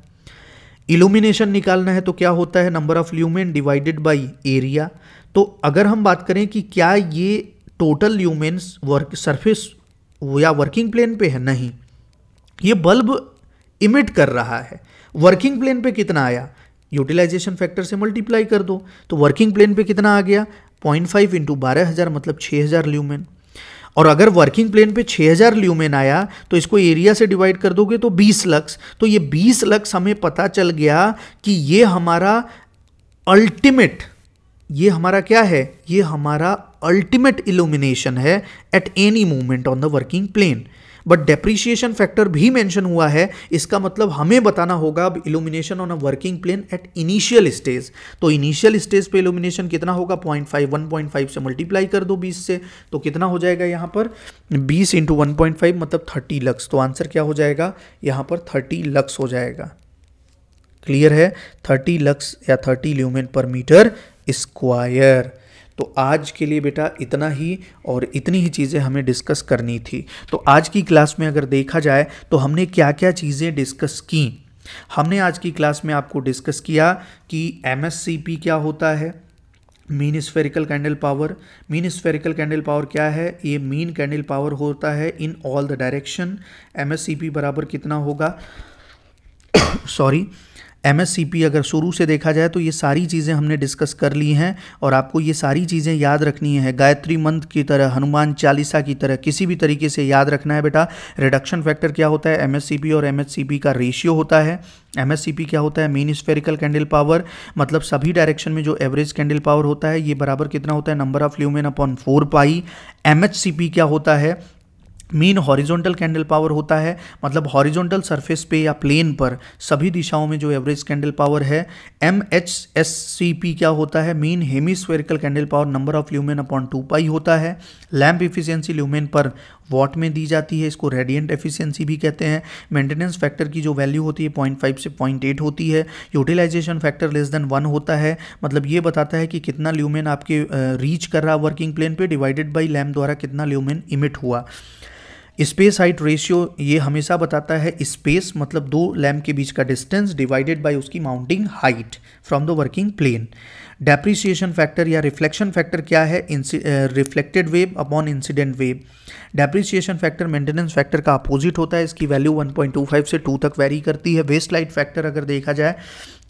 इल्यूमिनेशन निकालना है तो क्या होता है number of lumen divided by area तो अगर हम बात करें कि क्या ये टोटल ल्यूमेन्स वर्क सर्फेस या वर्किंग प्लेन पे है नहीं ये बल्ब इमिट कर रहा है वर्किंग प्लेन पे कितना आया यूटिलाइजेशन फैक्टर से मल्टीप्लाई कर दो तो वर्किंग प्लेन पे कितना आ गया पॉइंट फाइव इंटू बारह हज़ार मतलब छः हज़ार ल्यूमेन और अगर वर्किंग प्लेन पे 6000 ल्यूमेन आया तो इसको एरिया से डिवाइड कर दोगे तो 20 लक्स तो ये 20 लक्स हमें पता चल गया कि ये हमारा अल्टीमेट ये हमारा क्या है ये हमारा अल्टीमेट इल्यूमिनेशन है at any moment on the working plane but depreciation factor भी मेंशन हुआ है इसका मतलब हमें बताना होगा अब illumination on a working plane at initial stage तो इनिशियल स्टेज पे इल्यूमिनेशन कितना होगा point five one point five से मल्टीप्लाई कर दो बीस से तो कितना हो जाएगा यहाँ पर बीस इंटू वन पॉइंट फाइव मतलब थर्टी लक्स तो आंसर क्या हो जाएगा यहाँ पर थर्टी लक्स हो जाएगा क्लियर है थर्टी लक्स या thirty lumen per metre square तो आज के लिए बेटा इतना ही और इतनी ही चीज़ें हमें डिस्कस करनी थी तो आज की क्लास में अगर देखा जाए तो हमने क्या क्या चीज़ें डिस्कस की हमने आज की क्लास में आपको डिस्कस किया कि एम क्या होता है mean spherical candle power mean spherical candle power क्या है ये मीन कैंडल पावर होता है in all the direction M बराबर कितना होगा *coughs* सॉरी एम अगर शुरू से देखा जाए तो ये सारी चीज़ें हमने डिस्कस कर ली हैं और आपको ये सारी चीज़ें याद रखनी है गायत्री मंत्र की तरह हनुमान चालीसा की तरह किसी भी तरीके से याद रखना है बेटा रिडक्शन फैक्टर क्या होता है एम और एम का रेशियो होता है एम क्या होता है मीन स्फेरिकल कैंडल पावर मतलब सभी डायरेक्शन में जो एवरेज कैंडल पावर होता है ये बराबर कितना होता है number of lumen upon four pi M क्या होता है मीन हॉरिजॉन्टल कैंडल पावर होता है मतलब हॉरिजॉन्टल सरफेस पे या प्लेन पर सभी दिशाओं में जो average candle power M M H S C P क्या होता है mean hemispherical candle power number of lumen upon two pi होता है lamp efficiency lumen per watt में दी जाती है इसको रेडियंट एफिशिएंसी भी कहते हैं मेंटेनेंस फैक्टर की जो वैल्यू होती है पॉइंट फाइव से पॉइंट एट होती है utilisation factor less than one होता है मतलब ये बताता है कि कितना ल्यूमेन आपके रीच कर रहा वर्किंग प्लेन पे डिवाइडेड बाई लैम्प द्वारा कितना ल्यूमेन इमिट हुआ स्पेस हाइट रेशियो ये हमेशा बताता है स्पेस मतलब दो लैम्प के बीच का डिस्टेंस डिवाइडेड बाय उसकी mounting height from the working plane depreciation factor या रिफ्लेक्शन फैक्टर क्या है reflected wave upon incident wave depreciation factor maintenance factor का अपोजिट होता है इसकी वैल्यू 1.25 से 2 तक वेरी करती है वेस्ट लाइट फैक्टर अगर देखा जाए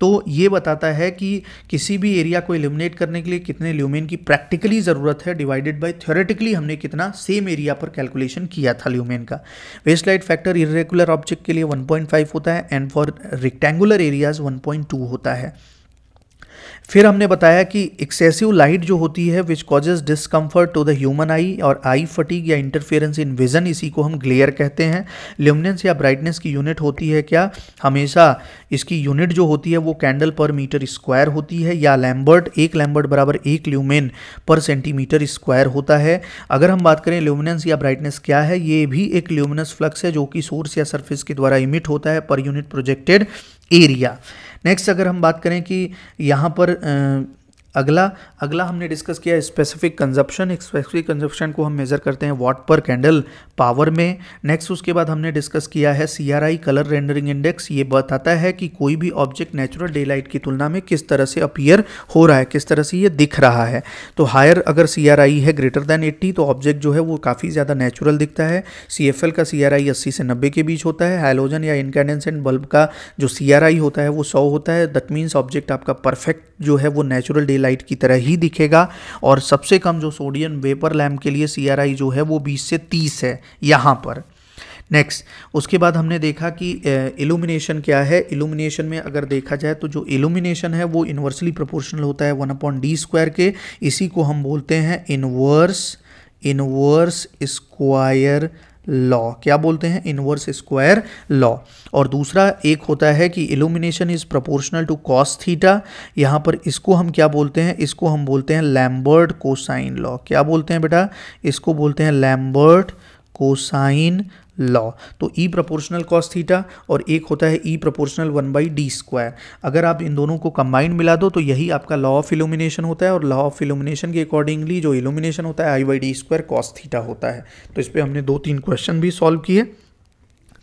तो ये बताता है कि किसी भी एरिया को एलिमिनेट करने के लिए कितने ल्यूमेन की प्रैक्टिकली ज़रूरत है डिवाइडेड बाय थ्योरेटिकली हमने कितना सेम एरिया पर कैलकुलेशन किया था ल्यूमेन का waste light factor irregular object के लिए 1.5 होता है एंड फॉर रिक्टेंगुलर एरियाज 1.2 होता है फिर हमने बताया कि एक्सेसिव लाइट जो होती है which causes discomfort to the human eye और आई फटीक या इंटरफेरेंस इन विजन इसी को हम ग्लेयर कहते हैं ल्यूमिनेंस या ब्राइटनेस की यूनिट होती है क्या हमेशा इसकी यूनिट जो होती है वो कैंडल पर मीटर स्क्वायर होती है या लैम्बर्ट एक लैम्बर्ट बराबर एक ल्यूमेन पर सेंटीमीटर स्क्वायर होता है अगर हम बात करें ल्यूमिनेंस या ब्राइटनेस क्या है ये भी एक ल्यूमिनस फ्लक्स है जो कि सोर्स या सर्फिस के द्वारा इमिट होता है per unit projected area next अगर हम बात करें कि यहाँ पर अगला अगला हमने डिस्कस किया स्पेसिफिक कंजप्शन स्पेसिफिक कंजप्शन को हम मेज़र करते हैं वाट पर कैंडल पावर में नेक्स्ट उसके बाद हमने डिस्कस किया है सीआरआई कलर रेंडरिंग इंडेक्स ये बताता है कि कोई भी ऑब्जेक्ट नेचुरल डे लाइट की तुलना में किस तरह से अपीयर हो रहा है किस तरह से ये दिख रहा है तो हायर अगर सी है ग्रेटर दैन एट्टी तो ऑब्जेक्ट जो है वो काफ़ी ज़्यादा नेचुरल दिखता है सी का सी आर से नब्बे के बीच होता है हाइलोजन या इनकैंडेसेंट बल्ब का जो सी होता है वो सौ होता है दैट मीन्स ऑब्जेक्ट आपका परफेक्ट जो है वो नेचुरल डे डे लाइट की तरह ही दिखेगा और सबसे कम जो सोडियम वेपर लैम्प के लिए सी जो है वो बीस से तीस है यहाँ पर नेक्स्ट उसके बाद हमने देखा कि इल्यूमिनेशन क्या है इल्यूमिनेशन में अगर देखा जाए तो जो इल्यूमिनेशन है वो इन्वर्सली प्रोपोर्शनल होता है वन अपॉन डी स्क्वायर के इसी को हम बोलते हैं इनवर्स इनवर्स स्क्वायर लॉ क्या बोलते हैं इनवर्स स्क्वायर लॉ और दूसरा एक होता है कि illumination is proportional to cos theta यहाँ पर इसको हम क्या बोलते हैं इसको हम बोलते हैं लैम्बर्ट कोसाइन लॉ क्या बोलते हैं बेटा इसको बोलते हैं लैम्बर्ट कोसाइन लॉ तो ई प्रपोर्शनल कॉस थीटा और एक होता है E proportional one by D square अगर आप इन दोनों को कंबाइंड मिला दो तो यही आपका लॉ ऑफ इल्यूमिनेशन होता है और लॉ ऑफ इल्यूमिनेशन के अकॉर्डिंगली जो इल्यूमिनेशन होता है I by D square cos theta होता है तो इस पर हमने दो तीन क्वेश्चन भी सॉल्व किए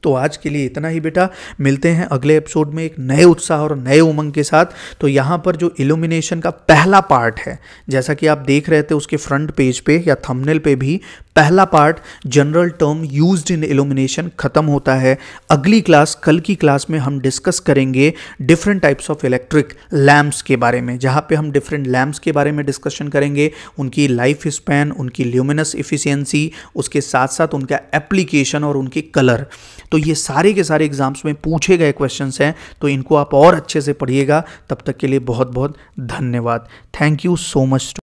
तो आज के लिए इतना ही बेटा मिलते हैं अगले एपिसोड में एक नए उत्साह और नए उमंग के साथ तो यहाँ पर जो इल्यूमिनेशन का पहला पार्ट है जैसा कि आप देख रहे थे उसके फ्रंट पेज पे या थंबनेल पे भी पहला part general term used in illumination खत्म होता है अगली क्लास कल की क्लास में हम डिस्कस करेंगे different types of electric lamps के बारे में जहाँ पे हम डिफरेंट लैम्प्स के बारे में डिस्कशन करेंगे उनकी लाइफ स्पैन उनकी ल्यूमिनस इफिशियंसी उसके साथ साथ उनका एप्लीकेशन और उनके कलर तो ये सारे के सारे एग्जाम्स में पूछे गए क्वेश्चन हैं तो इनको आप और अच्छे से पढ़िएगा तब तक के लिए बहुत बहुत धन्यवाद थैंक यू सो मच